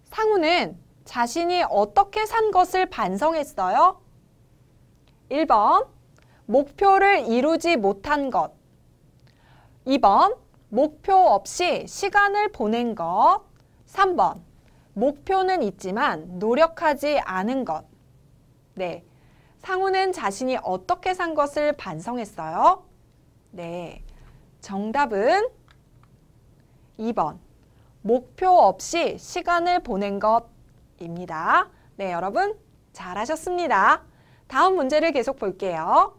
S1: 상우는 자신이 어떻게 산 것을 반성했어요? 1번, 목표를 이루지 못한 것. 2번, 목표 없이 시간을 보낸 것. 3번, 목표는 있지만 노력하지 않은 것. 네, 상우는 자신이 어떻게 산 것을 반성했어요? 네, 정답은 2번 목표 없이 시간을 보낸 것입니다. 네, 여러분 잘하셨습니다. 다음 문제를 계속 볼게요.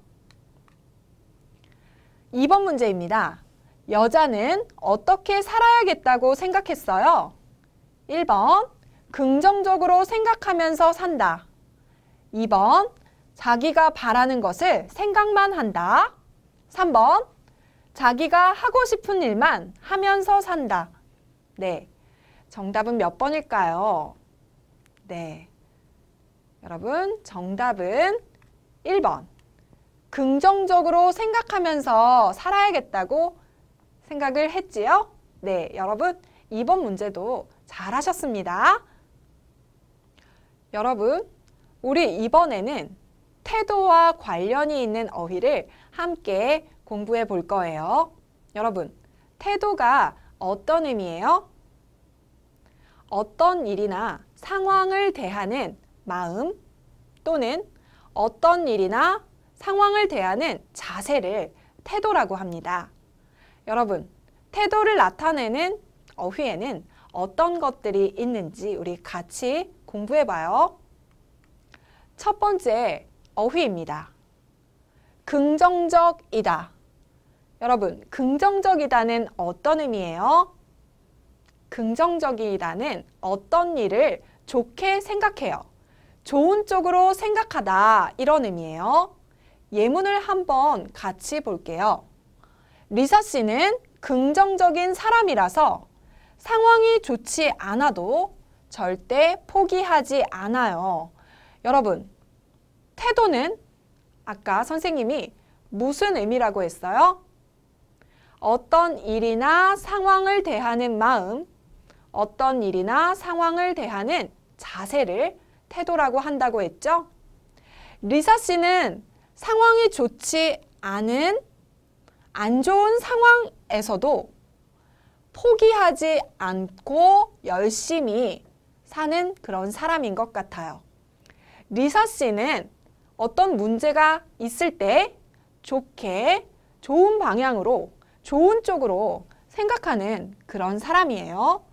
S1: 2번 문제입니다. 여자는 어떻게 살아야겠다고 생각했어요? 1번 긍정적으로 생각하면서 산다. 2번 자기가 바라는 것을 생각만 한다. 3번 자기가 하고 싶은 일만 하면서 산다. 네, 정답은 몇 번일까요? 네, 여러분 정답은 1번 긍정적으로 생각하면서 살아야겠다고 생각을 했지요? 네, 여러분 이번 문제도 잘하셨습니다. 여러분, 우리 이번에는 태도와 관련이 있는 어휘를 함께 공부해 볼 거예요. 여러분, 태도가 어떤 의미예요? 어떤 일이나 상황을 대하는 마음 또는 어떤 일이나 상황을 대하는 자세를 태도라고 합니다. 여러분, 태도를 나타내는 어휘에는 어떤 것들이 있는지 우리 같이 공부해 봐요. 첫 번째, 어휘입니다. 긍정적이다. 여러분, 긍정적이다는 어떤 의미예요? 긍정적이다는 어떤 일을 좋게 생각해요. 좋은 쪽으로 생각하다 이런 의미예요. 예문을 한번 같이 볼게요. 리사 씨는 긍정적인 사람이라서 상황이 좋지 않아도 절대 포기하지 않아요. 여러분, 태도는 아까 선생님이 무슨 의미라고 했어요? 어떤 일이나 상황을 대하는 마음, 어떤 일이나 상황을 대하는 자세를 태도라고 한다고 했죠? 리사 씨는 상황이 좋지 않은 안 좋은 상황에서도 포기하지 않고 열심히 사는 그런 사람인 것 같아요. 리사 씨는 어떤 문제가 있을 때 좋게 좋은 방향으로 좋은 쪽으로 생각하는 그런 사람이에요.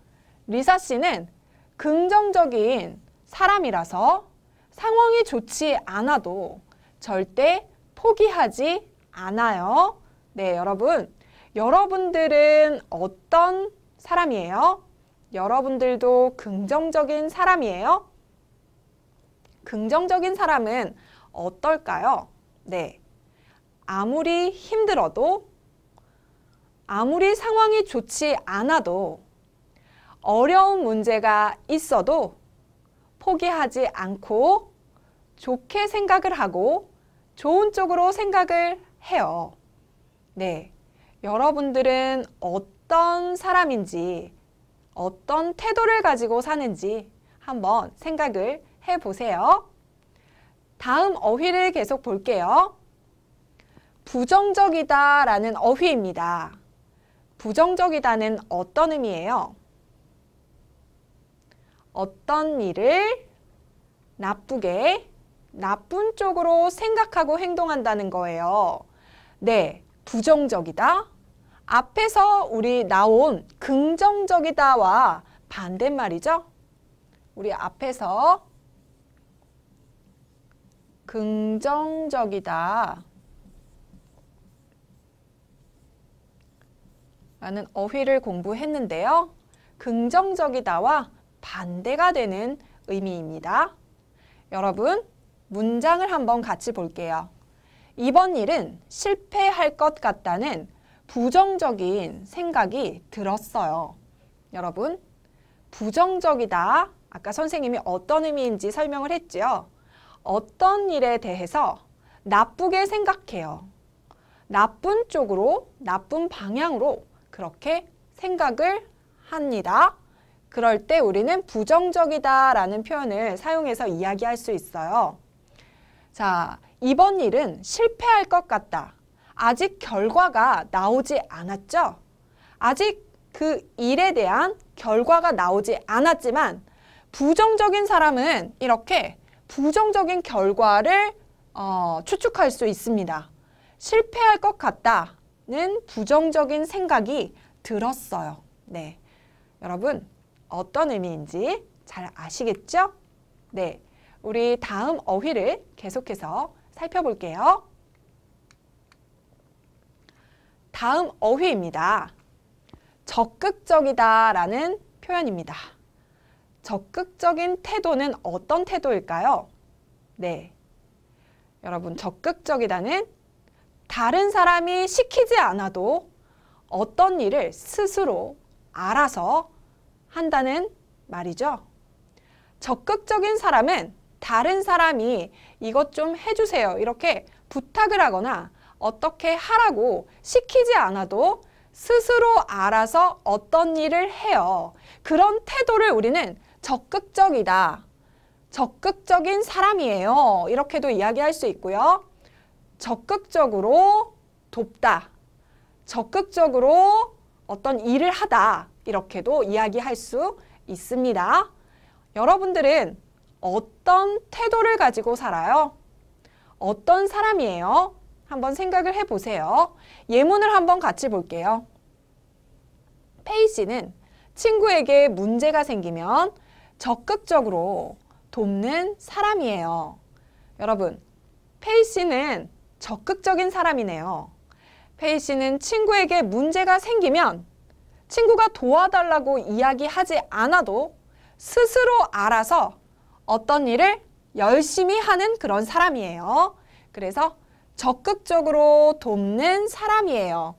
S1: 리사 씨는 긍정적인 사람이라서 상황이 좋지 않아도 절대 포기하지 않아요. 네, 여러분. 여러분들은 어떤 사람이에요? 여러분들도 긍정적인 사람이에요? 긍정적인 사람은 어떨까요? 네. 아무리 힘들어도, 아무리 상황이 좋지 않아도, 어려운 문제가 있어도 포기하지 않고 좋게 생각을 하고 좋은 쪽으로 생각을 해요. 네. 여러분들은 어떤 사람인지, 어떤 태도를 가지고 사는지 한번 생각을 해보세요. 다음 어휘를 계속 볼게요. 부정적이다 라는 어휘입니다. 부정적이다는 어떤 의미예요? 어떤 일을 나쁘게, 나쁜 쪽으로 생각하고 행동한다는 거예요. 네, 부정적이다. 앞에서 우리 나온 긍정적이다와 반대말이죠. 우리 앞에서 긍정적이다. 라는 어휘를 공부했는데요. 긍정적이다와 반대가 되는 의미입니다. 여러분, 문장을 한번 같이 볼게요. 이번 일은 실패할 것 같다는 부정적인 생각이 들었어요. 여러분, 부정적이다. 아까 선생님이 어떤 의미인지 설명을 했지요. 어떤 일에 대해서 나쁘게 생각해요. 나쁜 쪽으로, 나쁜 방향으로 그렇게 생각을 합니다. 그럴 때 우리는 부정적이다 라는 표현을 사용해서 이야기할 수 있어요. 자, 이번 일은 실패할 것 같다. 아직 결과가 나오지 않았죠? 아직 그 일에 대한 결과가 나오지 않았지만 부정적인 사람은 이렇게 부정적인 결과를 어, 추측할 수 있습니다. 실패할 것 같다는 부정적인 생각이 들었어요. 네, 여러분 어떤 의미인지 잘 아시겠죠? 네, 우리 다음 어휘를 계속해서 살펴볼게요. 다음 어휘입니다. 적극적이다 라는 표현입니다. 적극적인 태도는 어떤 태도일까요? 네. 여러분, 적극적이다는 다른 사람이 시키지 않아도 어떤 일을 스스로 알아서 한다는 말이죠. 적극적인 사람은 다른 사람이 이것 좀 해주세요. 이렇게 부탁을 하거나 어떻게 하라고 시키지 않아도 스스로 알아서 어떤 일을 해요. 그런 태도를 우리는 적극적이다. 적극적인 사람이에요. 이렇게도 이야기할 수 있고요. 적극적으로 돕다. 적극적으로 어떤 일을 하다. 이렇게도 이야기할 수 있습니다. 여러분들은 어떤 태도를 가지고 살아요? 어떤 사람이에요? 한번 생각을 해보세요. 예문을 한번 같이 볼게요. 페이 씨는 친구에게 문제가 생기면 적극적으로 돕는 사람이에요. 여러분, 페이 씨는 적극적인 사람이네요. 페이 씨는 친구에게 문제가 생기면 친구가 도와달라고 이야기하지 않아도 스스로 알아서 어떤 일을 열심히 하는 그런 사람이에요. 그래서 적극적으로 돕는 사람이에요.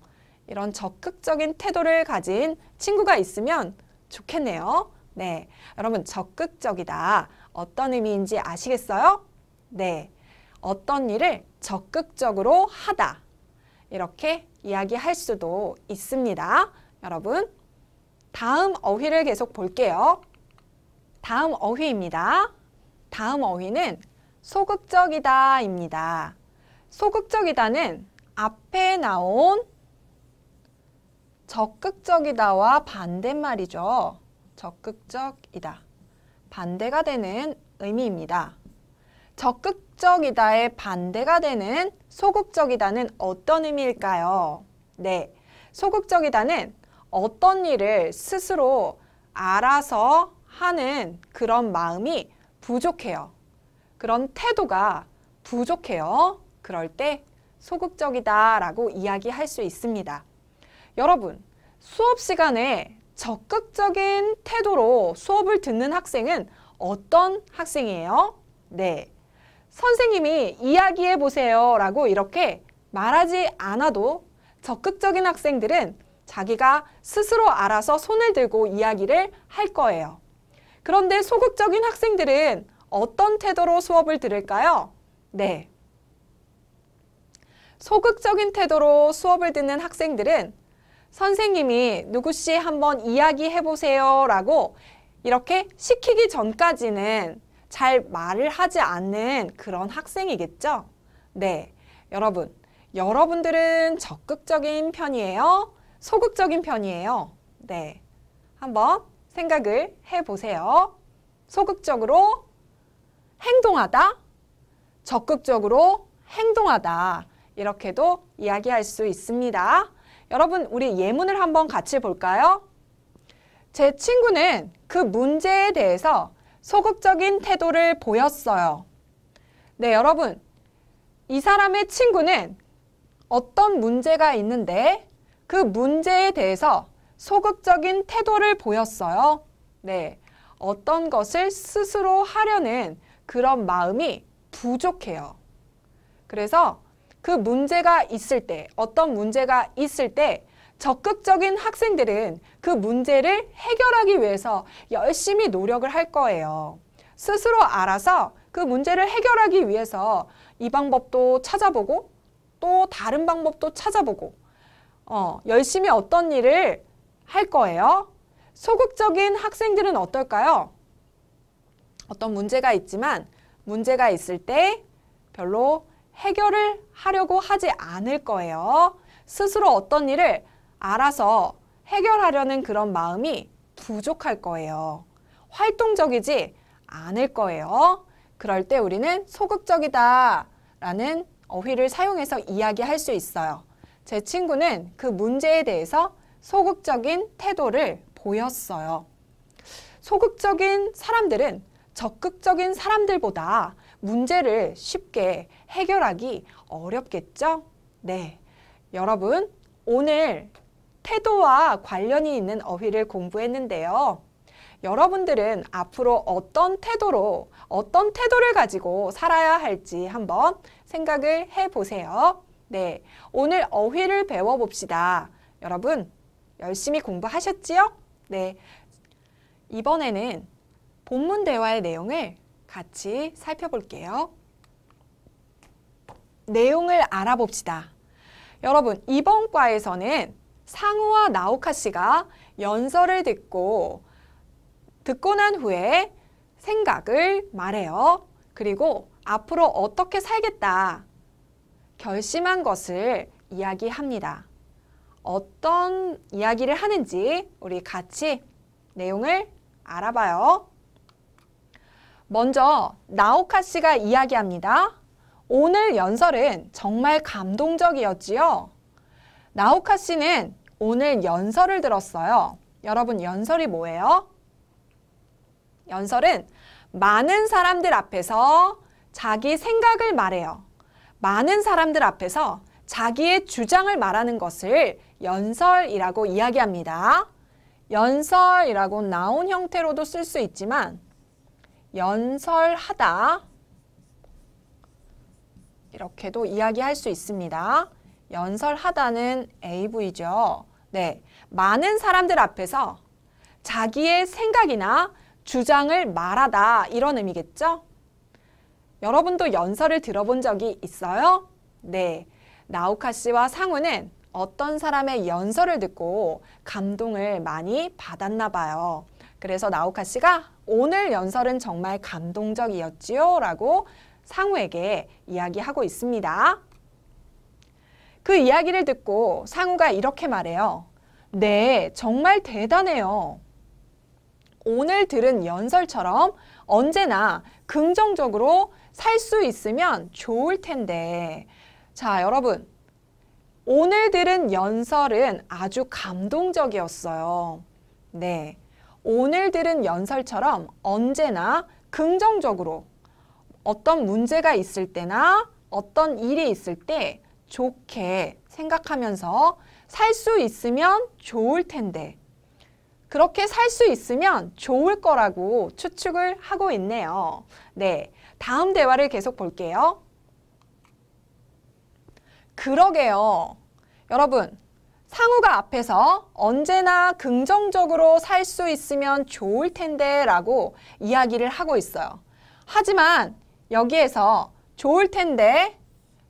S1: 이런 적극적인 태도를 가진 친구가 있으면 좋겠네요. 네, 여러분 적극적이다. 어떤 의미인지 아시겠어요? 네, 어떤 일을 적극적으로 하다. 이렇게 이야기할 수도 있습니다. 여러분, 다음 어휘를 계속 볼게요. 다음 어휘입니다. 다음 어휘는 소극적이다입니다. 소극적이다는 앞에 나온 적극적이다와 반대말이죠. 적극적이다. 반대가 되는 의미입니다. 적극적이다의 반대가 되는 소극적이다는 어떤 의미일까요? 네, 소극적이다는 어떤 일을 스스로 알아서 하는 그런 마음이 부족해요. 그런 태도가 부족해요. 그럴 때 소극적이다 라고 이야기할 수 있습니다. 여러분, 수업 시간에 적극적인 태도로 수업을 듣는 학생은 어떤 학생이에요? 네. 선생님이 이야기해 보세요 라고 이렇게 말하지 않아도 적극적인 학생들은 자기가 스스로 알아서 손을 들고 이야기를 할 거예요. 그런데 소극적인 학생들은 어떤 태도로 수업을 들을까요? 네. 소극적인 태도로 수업을 듣는 학생들은 선생님이 누구씨 한번 이야기해 보세요 라고 이렇게 시키기 전까지는 잘 말을 하지 않는 그런 학생이겠죠? 네, 여러분, 여러분들은 적극적인 편이에요? 소극적인 편이에요? 네, 한번 생각을 해보세요. 소극적으로 행동하다, 적극적으로 행동하다 이렇게도 이야기할 수 있습니다. 여러분 우리 예문을 한번 같이 볼까요? 제 친구는 그 문제에 대해서 소극적인 태도를 보였어요. 네, 여러분. 이 사람의 친구는 어떤 문제가 있는데 그 문제에 대해서 소극적인 태도를 보였어요. 네, 어떤 것을 스스로 하려는 그런 마음이 부족해요. 그래서 그 문제가 있을 때 어떤 문제가 있을 때 적극적인 학생들은 그 문제를 해결하기 위해서 열심히 노력을 할 거예요. 스스로 알아서 그 문제를 해결하기 위해서 이 방법도 찾아보고 또 다른 방법도 찾아보고 어, 열심히 어떤 일을 할 거예요. 소극적인 학생들은 어떨까요? 어떤 문제가 있지만 문제가 있을 때 별로 해결을 하려고 하지 않을 거예요. 스스로 어떤 일을 알아서 해결하려는 그런 마음이 부족할 거예요. 활동적이지 않을 거예요. 그럴 때 우리는 소극적이다 라는 어휘를 사용해서 이야기할 수 있어요. 제 친구는 그 문제에 대해서 소극적인 태도를 보였어요. 소극적인 사람들은 적극적인 사람들보다 문제를 쉽게 해결하기 어렵겠죠? 네, 여러분 오늘 태도와 관련이 있는 어휘를 공부했는데요. 여러분들은 앞으로 어떤 태도로, 어떤 태도를 가지고 살아야 할지 한번 생각을 해보세요. 네, 오늘 어휘를 배워봅시다. 여러분, 열심히 공부하셨지요? 네, 이번에는 본문 대화의 내용을 같이 살펴볼게요. 내용을 알아봅시다. 여러분 이번 과에서는 상우와 나오카 씨가 연설을 듣고 듣고 난 후에 생각을 말해요. 그리고 앞으로 어떻게 살겠다 결심한 것을 이야기합니다. 어떤 이야기를 하는지 우리 같이 내용을 알아봐요. 먼저 나오카 씨가 이야기합니다. 오늘 연설은 정말 감동적이었지요. 나오카 씨는 오늘 연설을 들었어요. 여러분 연설이 뭐예요? 연설은 많은 사람들 앞에서 자기 생각을 말해요. 많은 사람들 앞에서 자기의 주장을 말하는 것을 연설이라고 이야기합니다. 연설이라고 나온 형태로도 쓸 수 있지만 연설하다 이렇게도 이야기할 수 있습니다. 연설하다는 AV죠. 네, 많은 사람들 앞에서 자기의 생각이나 주장을 말하다 이런 의미겠죠? 여러분도 연설을 들어본 적이 있어요? 네, 나우카 씨와 상우는 어떤 사람의 연설을 듣고 감동을 많이 받았나 봐요. 그래서 나우카 씨가 오늘 연설은 정말 감동적이었지요 라고 상우에게 이야기하고 있습니다. 그 이야기를 듣고 상우가 이렇게 말해요. 네, 정말 대단해요. 오늘 들은 연설처럼 언제나 긍정적으로 살 수 있으면 좋을 텐데. 자, 여러분. 오늘 들은 연설은 아주 감동적이었어요. 네. 오늘 들은 연설처럼 언제나 긍정적으로 어떤 문제가 있을 때나 어떤 일이 있을 때 좋게 생각하면서 살 수 있으면 좋을 텐데 그렇게 살 수 있으면 좋을 거라고 추측을 하고 있네요. 네, 다음 대화를 계속 볼게요. 그러게요. 여러분, 상우가 앞에서 언제나 긍정적으로 살 수 있으면 좋을 텐데 라고 이야기를 하고 있어요. 하지만 여기에서 좋을 텐데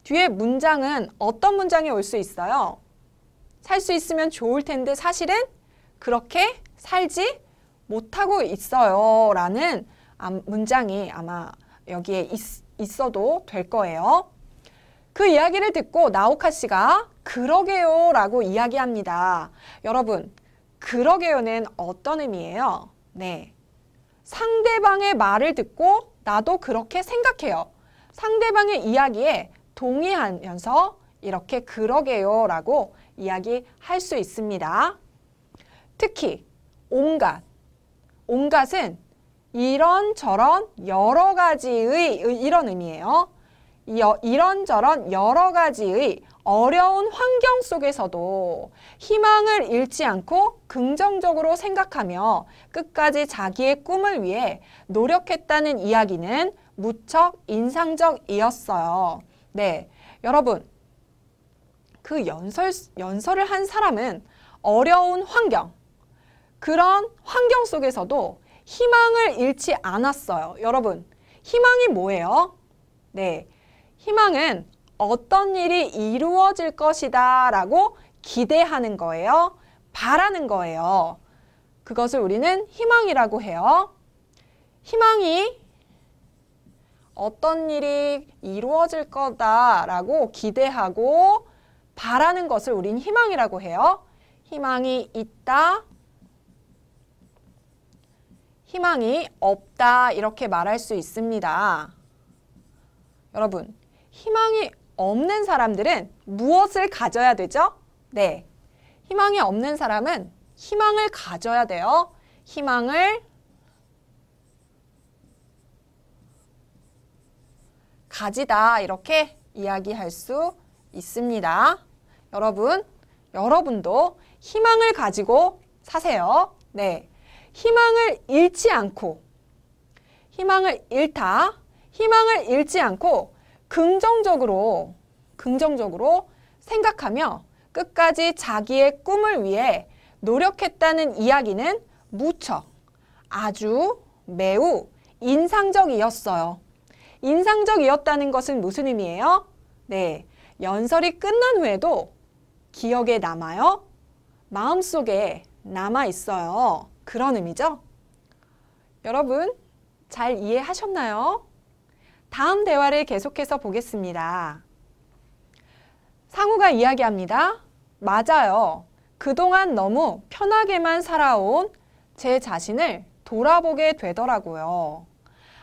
S1: 뒤에 문장은 어떤 문장이 올 수 있어요? 살 수 있으면 좋을 텐데 사실은 그렇게 살지 못하고 있어요. 라는 문장이 아마 여기에 있, 어도될 거예요. 그 이야기를 듣고 나오카 씨가 그러게요 라고 이야기합니다. 여러분, 그러게요는 어떤 의미예요? 네. 상대방의 말을 듣고 나도 그렇게 생각해요. 상대방의 이야기에 동의하면서 이렇게 그러게요 라고 이야기할 수 있습니다. 특히 온갖, 온갖은 이런저런 여러 가지의 이런 의미예요. 이런저런 여러 가지의 어려운 환경 속에서도 희망을 잃지 않고 긍정적으로 생각하며 끝까지 자기의 꿈을 위해 노력했다는 이야기는 무척 인상적이었어요. 네, 여러분 그 연설, 연설을 한 사람은 어려운 환경, 그런 환경 속에서도 희망을 잃지 않았어요. 여러분, 희망이 뭐예요? 네, 희망은 어떤 일이 이루어질 것이다 라고 기대하는 거예요. 바라는 거예요. 그것을 우리는 희망이라고 해요. 희망이 어떤 일이 이루어질 거다라고 기대하고 바라는 것을 우린 희망이라고 해요. 희망이 있다, 희망이 없다 이렇게 말할 수 있습니다. 여러분, 희망이 없는 사람들은 무엇을 가져야 되죠? 네, 희망이 없는 사람은 희망을 가져야 돼요. 희망을 가지다 이렇게 이야기할 수 있습니다. 여러분, 여러분도 희망을 가지고 사세요. 네, 희망을 잃지 않고 희망을 잃다, 희망을 잃지 않고 긍정적으로 긍정적으로 생각하며 끝까지 자기의 꿈을 위해 노력했다는 이야기는 무척 아주 매우 인상적이었어요. 인상적이었다는 것은 무슨 의미예요? 네, 연설이 끝난 후에도 기억에 남아요. 마음속에 남아 있어요. 그런 의미죠. 여러분, 잘 이해하셨나요? 다음 대화를 계속해서 보겠습니다. 상우가 이야기합니다. 맞아요. 그동안 너무 편하게만 살아온 제 자신을 돌아보게 되더라고요.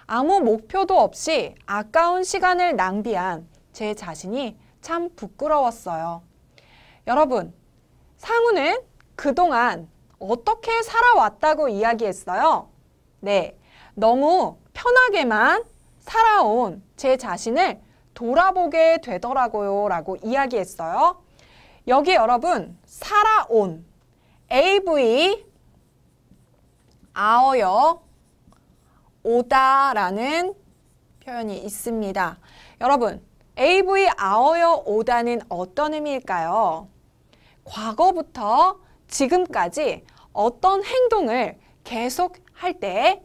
S1: 아무 목표도 없이 아까운 시간을 낭비한 제 자신이 참 부끄러웠어요. 여러분, 상우는 그동안 어떻게 살아왔다고 이야기했어요? 네, 너무 편하게만 살아온 제 자신을 돌아보게 되더라고요 라고 이야기했어요. 여기 여러분 살아온 AV 아어요 오다라는 표현이 있습니다. 여러분 AV 아어요 오다는 어떤 의미일까요? 과거부터 지금까지 어떤 행동을 계속 할때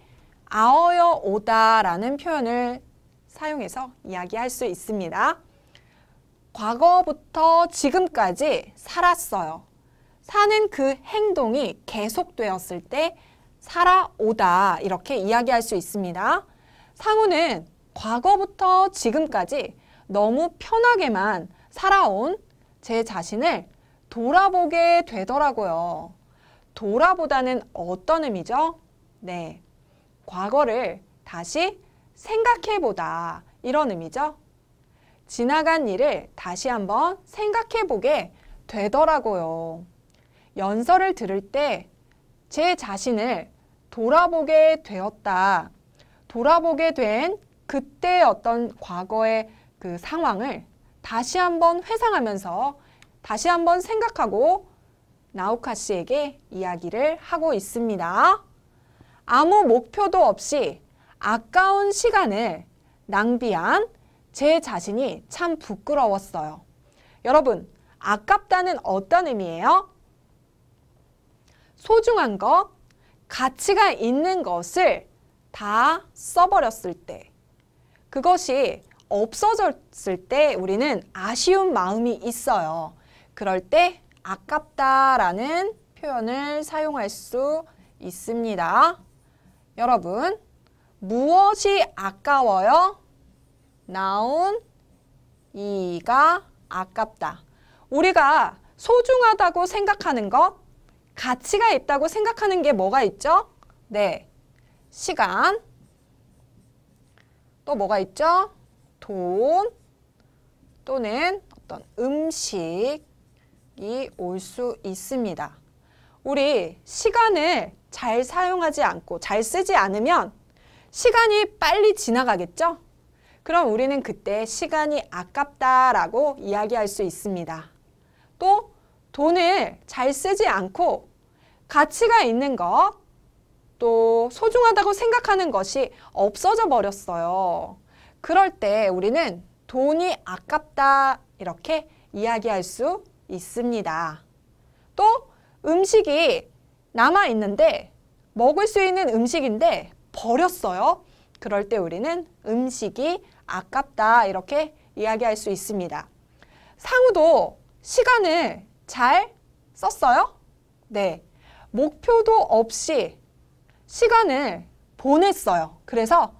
S1: 아어여 오다라는 표현을 사용해서 이야기할 수 있습니다. 과거부터 지금까지 살았어요. 사는 그 행동이 계속되었을 때 살아오다 이렇게 이야기할 수 있습니다. 상우는 과거부터 지금까지 너무 편하게만 살아온 제 자신을 돌아보게 되더라고요. 돌아보다는 어떤 의미죠? 네, 과거를 다시 생각해보다 이런 의미죠. 지나간 일을 다시 한번 생각해보게 되더라고요. 연설을 들을 때 제 자신을 돌아보게 되었다. 돌아보게 된그때 어떤 과거의 그 상황을 다시 한번 회상하면서 다시 한번 생각하고 나우카 씨에게 이야기를 하고 있습니다. 아무 목표도 없이 아까운 시간을 낭비한 제 자신이 참 부끄러웠어요. 여러분, 아깝다는 어떤 의미예요? 소중한 것, 가치가 있는 것을 다 써버렸을 때, 그것이 없어졌을 때 우리는 아쉬운 마음이 있어요. 그럴 때 아깝다라는 표현을 사용할 수 있습니다. 여러분, 무엇이 아까워요? 나온 이가 아깝다. 우리가 소중하다고 생각하는 것, 가치가 있다고 생각하는 게 뭐가 있죠? 네, 시간, 또 뭐가 있죠? 돈, 또는 어떤 음식이 올 수 있습니다. 우리 시간을 잘 사용하지 않고 잘 쓰지 않으면 시간이 빨리 지나가겠죠? 그럼 우리는 그때 시간이 아깝다라고 이야기할 수 있습니다. 또 돈을 잘 쓰지 않고 가치가 있는 것, 또 소중하다고 생각하는 것이 없어져 버렸어요. 그럴 때 우리는 돈이 아깝다 이렇게 이야기할 수 있습니다. 또 음식이 남아있는데 먹을 수 있는 음식인데 버렸어요. 그럴 때 우리는 음식이 아깝다 이렇게 이야기할 수 있습니다. 상우도 시간을 잘 썼어요? 네. 목표도 없이 시간을 보냈어요. 그래서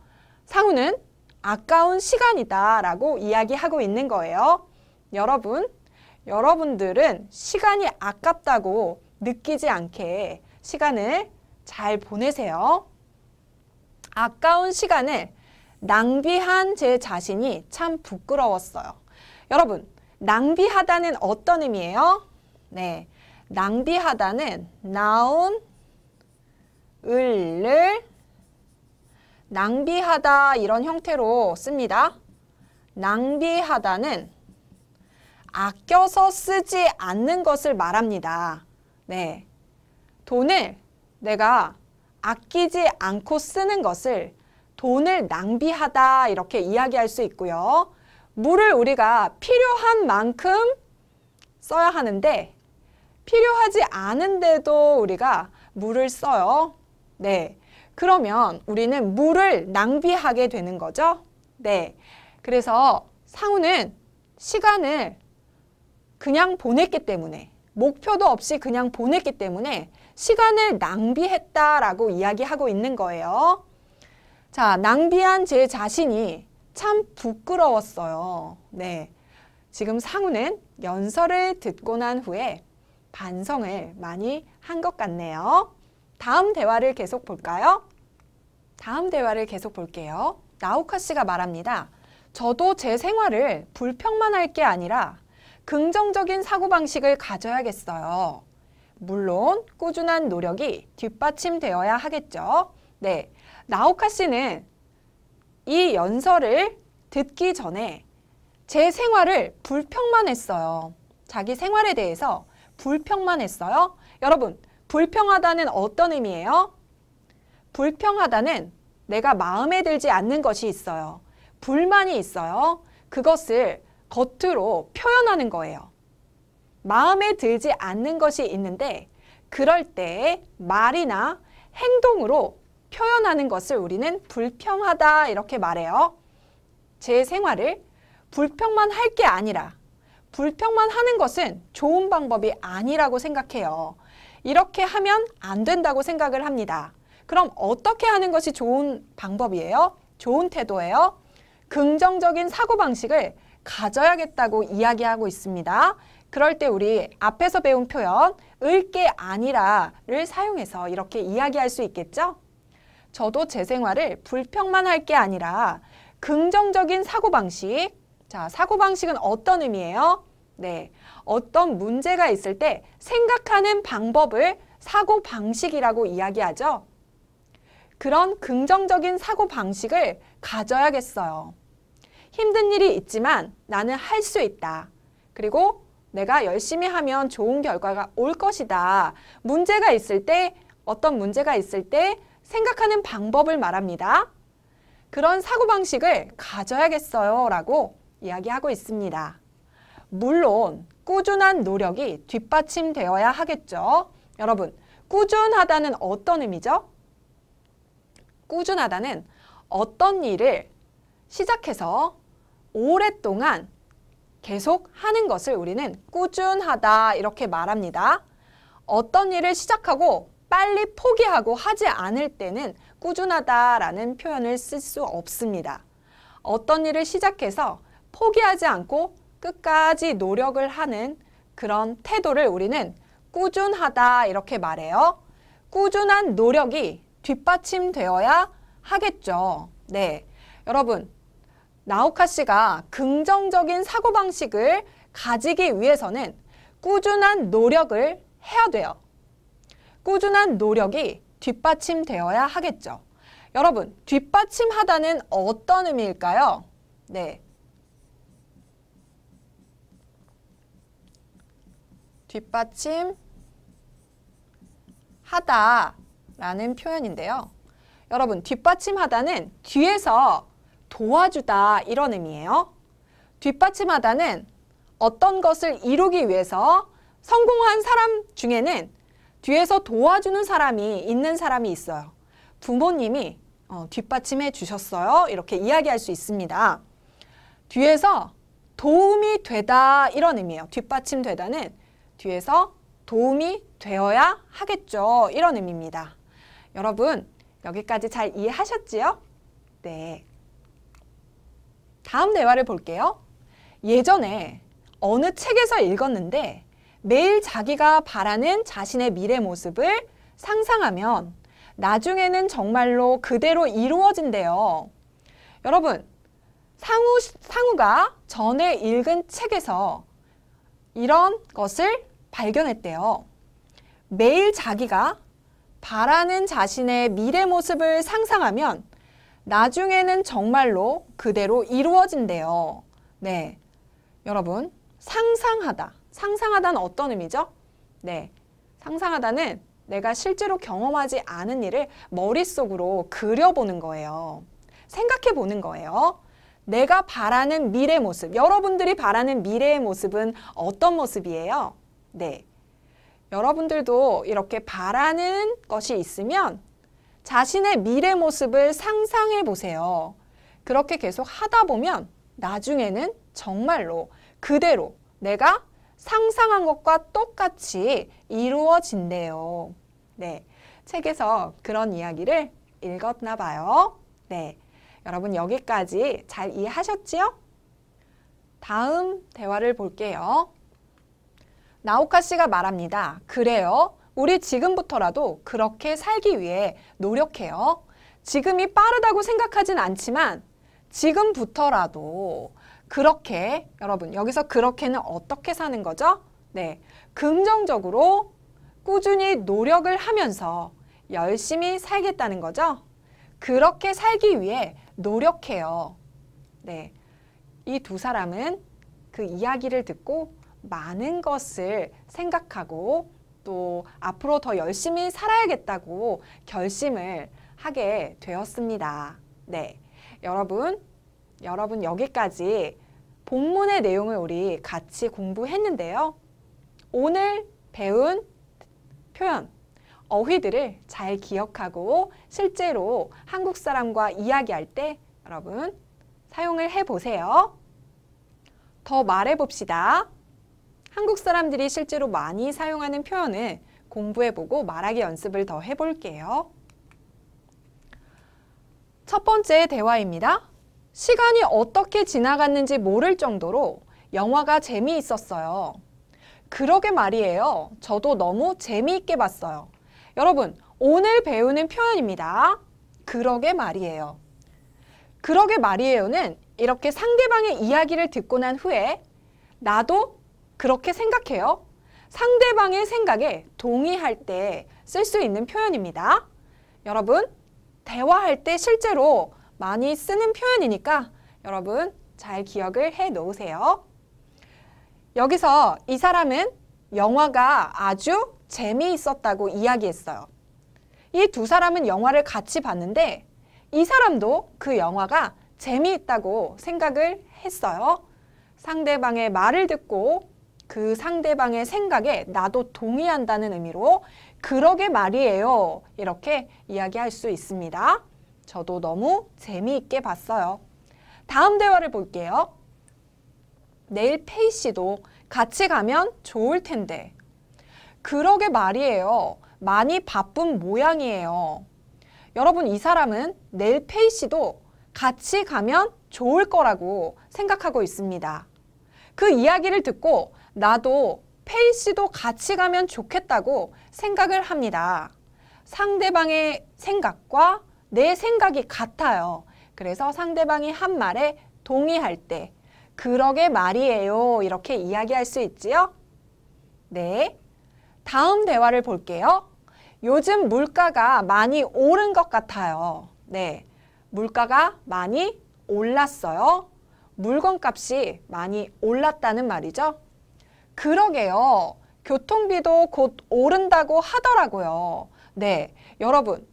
S1: 상우는 아까운 시간이다 라고 이야기하고 있는 거예요. 여러분, 여러분들은 시간이 아깝다고 느끼지 않게 시간을 잘 보내세요. 아까운 시간을 낭비한 제 자신이 참 부끄러웠어요. 여러분, 낭비하다는 어떤 의미예요? 네, 낭비하다는 나온 을을 낭비하다 이런 형태로 씁니다. 낭비하다는 아껴서 쓰지 않는 것을 말합니다. 네. 돈을 내가 아끼지 않고 쓰는 것을 돈을 낭비하다 이렇게 이야기할 수 있고요. 물을 우리가 필요한 만큼 써야 하는데 필요하지 않은데도 우리가 물을 써요. 네. 그러면 우리는 물을 낭비하게 되는 거죠. 네. 그래서 상우는 시간을 그냥 보냈기 때문에 목표도 없이 그냥 보냈기 때문에 시간을 낭비했다라고 이야기하고 있는 거예요. 자, 낭비한 제 자신이 참 부끄러웠어요. 네. 지금 상우는 연설을 듣고 난 후에 반성을 많이 한 것 같네요. 다음 대화를 계속 볼까요? 다음 대화를 계속 볼게요. 나우카 씨가 말합니다. 저도 제 생활을 불평만 할 게 아니라 긍정적인 사고방식을 가져야겠어요. 물론 꾸준한 노력이 뒷받침되어야 하겠죠. 네, 나오카 씨는 이 연설을 듣기 전에 제 생활을 불평만 했어요. 자기 생활에 대해서 불평만 했어요. 여러분, 불평하다는 어떤 의미예요? 불평하다는 내가 마음에 들지 않는 것이 있어요. 불만이 있어요. 그것을 겉으로 표현하는 거예요. 마음에 들지 않는 것이 있는데 그럴 때 말이나 행동으로 표현하는 것을 우리는 불평하다 이렇게 말해요. 제 생활을 불평만 할 게 아니라 불평만 하는 것은 좋은 방법이 아니라고 생각해요. 이렇게 하면 안 된다고 생각을 합니다. 그럼 어떻게 하는 것이 좋은 방법이에요? 좋은 태도예요? 긍정적인 사고방식을 가져야겠다고 이야기하고 있습니다. 그럴 때 우리 앞에서 배운 표현 을 게 아니라를 사용해서 이렇게 이야기할 수 있겠죠? 저도 제 생활을 불평만 할 게 아니라 긍정적인 사고방식 자 사고방식은 어떤 의미예요? 네, 어떤 문제가 있을 때 생각하는 방법을 사고방식이라고 이야기하죠. 그런 긍정적인 사고방식을 가져야겠어요. 힘든 일이 있지만 나는 할 수 있다. 그리고 내가 열심히 하면 좋은 결과가 올 것이다. 문제가 있을 때 어떤 문제가 있을 때 생각하는 방법을 말합니다. 그런 사고방식을 가져야겠어요 라고 이야기하고 있습니다. 물론 꾸준한 노력이 뒷받침되어야 하겠죠. 여러분, 꾸준하다는 어떤 의미죠? 꾸준하다는 어떤 일을 시작해서 오랫동안 계속 하는 것을 우리는 꾸준하다 이렇게 말합니다. 어떤 일을 시작하고 빨리 포기하고 하지 않을 때는 꾸준하다라는 표현을 쓸 수 없습니다. 어떤 일을 시작해서 포기하지 않고 끝까지 노력을 하는 그런 태도를 우리는 꾸준하다 이렇게 말해요. 꾸준한 노력이 뒷받침되어야 하겠죠. 네. 여러분, 나오카 씨가 긍정적인 사고방식을 가지기 위해서는 꾸준한 노력을 해야 돼요. 꾸준한 노력이 뒷받침되어야 하겠죠. 여러분, 뒷받침하다는 어떤 의미일까요? 네. 뒷받침 하다라는 표현인데요. 여러분, 뒷받침하다는 뒤에서 도와주다 이런 의미예요. 뒷받침하다는 어떤 것을 이루기 위해서 성공한 사람 중에는 뒤에서 도와주는 사람이 있는 사람이 있어요. 부모님이 어, 뒷받침해 주셨어요. 이렇게 이야기할 수 있습니다. 뒤에서 도움이 되다 이런 의미예요. 뒷받침 되다는 뒤에서 도움이 되어야 하겠죠. 이런 의미입니다. 여러분 여기까지 잘 이해하셨지요? 네. 다음 대화를 볼게요. 예전에 어느 책에서 읽었는데 매일 자기가 바라는 자신의 미래 모습을 상상하면 나중에는 정말로 그대로 이루어진대요. 여러분, 상우, 상우가 전에 읽은 책에서 이런 것을 발견했대요. 매일 자기가 바라는 자신의 미래 모습을 상상하면 나중에는 정말로 그대로 이루어진대요. 네. 여러분, 상상하다. 상상하다는 어떤 의미죠? 네. 상상하다는 내가 실제로 경험하지 않은 일을 머릿속으로 그려보는 거예요. 생각해 보는 거예요. 내가 바라는 미래 모습, 여러분들이 바라는 미래의 모습은 어떤 모습이에요? 네. 여러분들도 이렇게 바라는 것이 있으면 자신의 미래 모습을 상상해 보세요. 그렇게 계속 하다 보면 나중에는 정말로 그대로 내가 상상한 것과 똑같이 이루어진대요. 네. 책에서 그런 이야기를 읽었나 봐요. 네. 여러분 여기까지 잘 이해하셨지요? 다음 대화를 볼게요. 나오카 씨가 말합니다. 그래요. 우리 지금부터라도 그렇게 살기 위해 노력해요. 지금이 빠르다고 생각하진 않지만 지금부터라도 그렇게 여러분 여기서 그렇게는 어떻게 사는 거죠? 네, 긍정적으로 꾸준히 노력을 하면서 열심히 살겠다는 거죠. 그렇게 살기 위해 노력해요. 네, 이 두 사람은 그 이야기를 듣고 많은 것을 생각하고 또 앞으로 더 열심히 살아야겠다고 결심을 하게 되었습니다. 네. 여러분, 여러분 여기까지 본문의 내용을 우리 같이 공부했는데요. 오늘 배운 표현, 어휘들을 잘 기억하고 실제로 한국 사람과 이야기할 때 여러분 사용을 해보세요. 더 말해봅시다. 한국 사람들이 실제로 많이 사용하는 표현을 공부해보고 말하기 연습을 더 해볼게요. 첫 번째 대화입니다. 시간이 어떻게 지나갔는지 모를 정도로 영화가 재미있었어요. 그러게 말이에요. 저도 너무 재미있게 봤어요. 여러분, 오늘 배우는 표현입니다. 그러게 말이에요. 그러게 말이에요는 이렇게 상대방의 이야기를 듣고 난 후에 나도 그렇게 생각해요. 상대방의 생각에 동의할 때 쓸 수 있는 표현입니다. 여러분, 대화할 때 실제로 많이 쓰는 표현이니까 여러분 잘 기억을 해 놓으세요. 여기서 이 사람은 영화가 아주 재미있었다고 이야기했어요. 이 두 사람은 영화를 같이 봤는데 이 사람도 그 영화가 재미있다고 생각을 했어요. 상대방의 말을 듣고 그 상대방의 생각에 나도 동의한다는 의미로 그러게 말이에요. 이렇게 이야기할 수 있습니다. 저도 너무 재미있게 봤어요. 다음 대화를 볼게요. 내일 페이 씨도 같이 가면 좋을 텐데. 그러게 말이에요. 많이 바쁜 모양이에요. 여러분 이 사람은 내일 페이 씨도 같이 가면 좋을 거라고 생각하고 있습니다. 그 이야기를 듣고 나도 페이 씨도 같이 가면 좋겠다고 생각을 합니다. 상대방의 생각과 내 생각이 같아요. 그래서 상대방이 한 말에 동의할 때 그러게 말이에요. 이렇게 이야기할 수 있지요? 네. 다음 대화를 볼게요. 요즘 물가가 많이 오른 것 같아요. 네. 물가가 많이 올랐어요. 물건값이 많이 올랐다는 말이죠. 그러게요. 교통비도 곧 오른다고 하더라고요. 네, 여러분.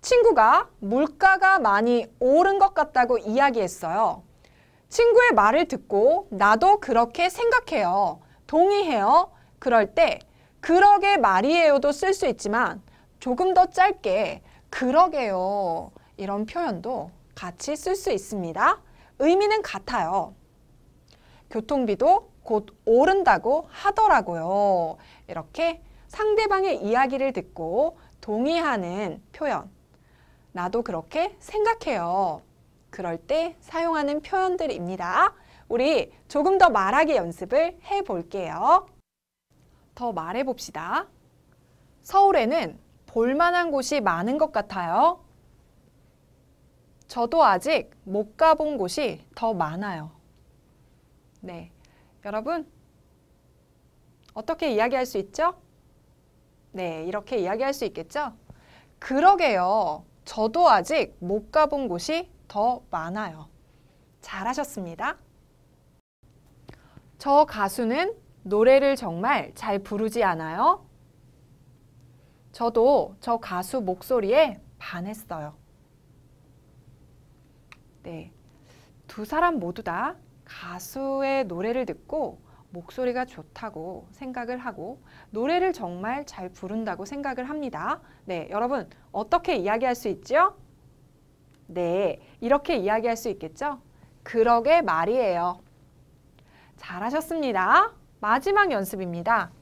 S1: 친구가 물가가 많이 오른 것 같다고 이야기했어요. 친구의 말을 듣고 나도 그렇게 생각해요. 동의해요. 그럴 때 그러게 말이에요도 쓸 수 있지만 조금 더 짧게 그러게요. 이런 표현도 같이 쓸 수 있습니다. 의미는 같아요. 교통비도 곧 오른다고 하더라고요. 이렇게 상대방의 이야기를 듣고 동의하는 표현. 나도 그렇게 생각해요. 그럴 때 사용하는 표현들입니다. 우리 조금 더 말하기 연습을 해 볼게요. 더 말해 봅시다. 서울에는 볼만한 곳이 많은 것 같아요. 저도 아직 못 가본 곳이 더 많아요. 네. 여러분 어떻게 이야기할 수 있죠? 네, 이렇게 이야기할 수 있겠죠? 그러게요. 저도 아직 못 가본 곳이 더 많아요. 잘하셨습니다. 저 가수는 노래를 정말 잘 부르지 않아요? 저도 저 가수 목소리에 반했어요. 네. 두 사람 모두 다 가수의 노래를 듣고 목소리가 좋다고 생각을 하고 노래를 정말 잘 부른다고 생각을 합니다. 네, 여러분 어떻게 이야기할 수 있죠? 네, 이렇게 이야기할 수 있겠죠? 그러게 말이에요. 잘하셨습니다. 마지막 연습입니다.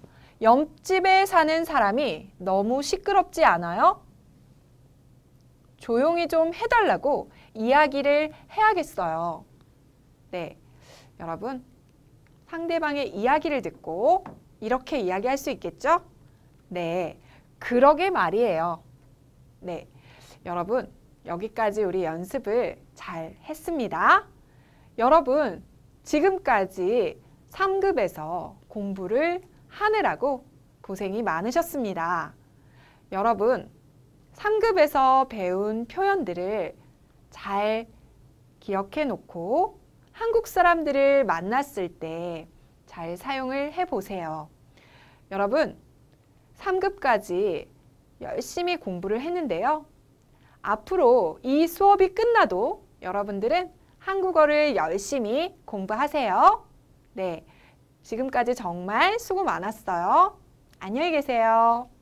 S1: 옆집에 사는 사람이 너무 시끄럽지 않아요? 조용히 좀 해달라고 이야기를 해야겠어요. 네, 여러분 상대방의 이야기를 듣고 이렇게 이야기할 수 있겠죠? 네, 그러게 말이에요. 네, 여러분 여기까지 우리 연습을 잘 했습니다. 여러분 지금까지 3급에서 공부를 하느라고 고생이 많으셨습니다. 여러분 3급에서 배운 표현들을 잘 기억해 놓고 한국 사람들을 만났을 때 잘 사용을 해보세요. 여러분, 3급까지 열심히 공부를 했는데요. 앞으로 이 수업이 끝나도 여러분들은 한국어를 열심히 공부하세요. 네. 지금까지 정말 수고 많았어요. 안녕히 계세요.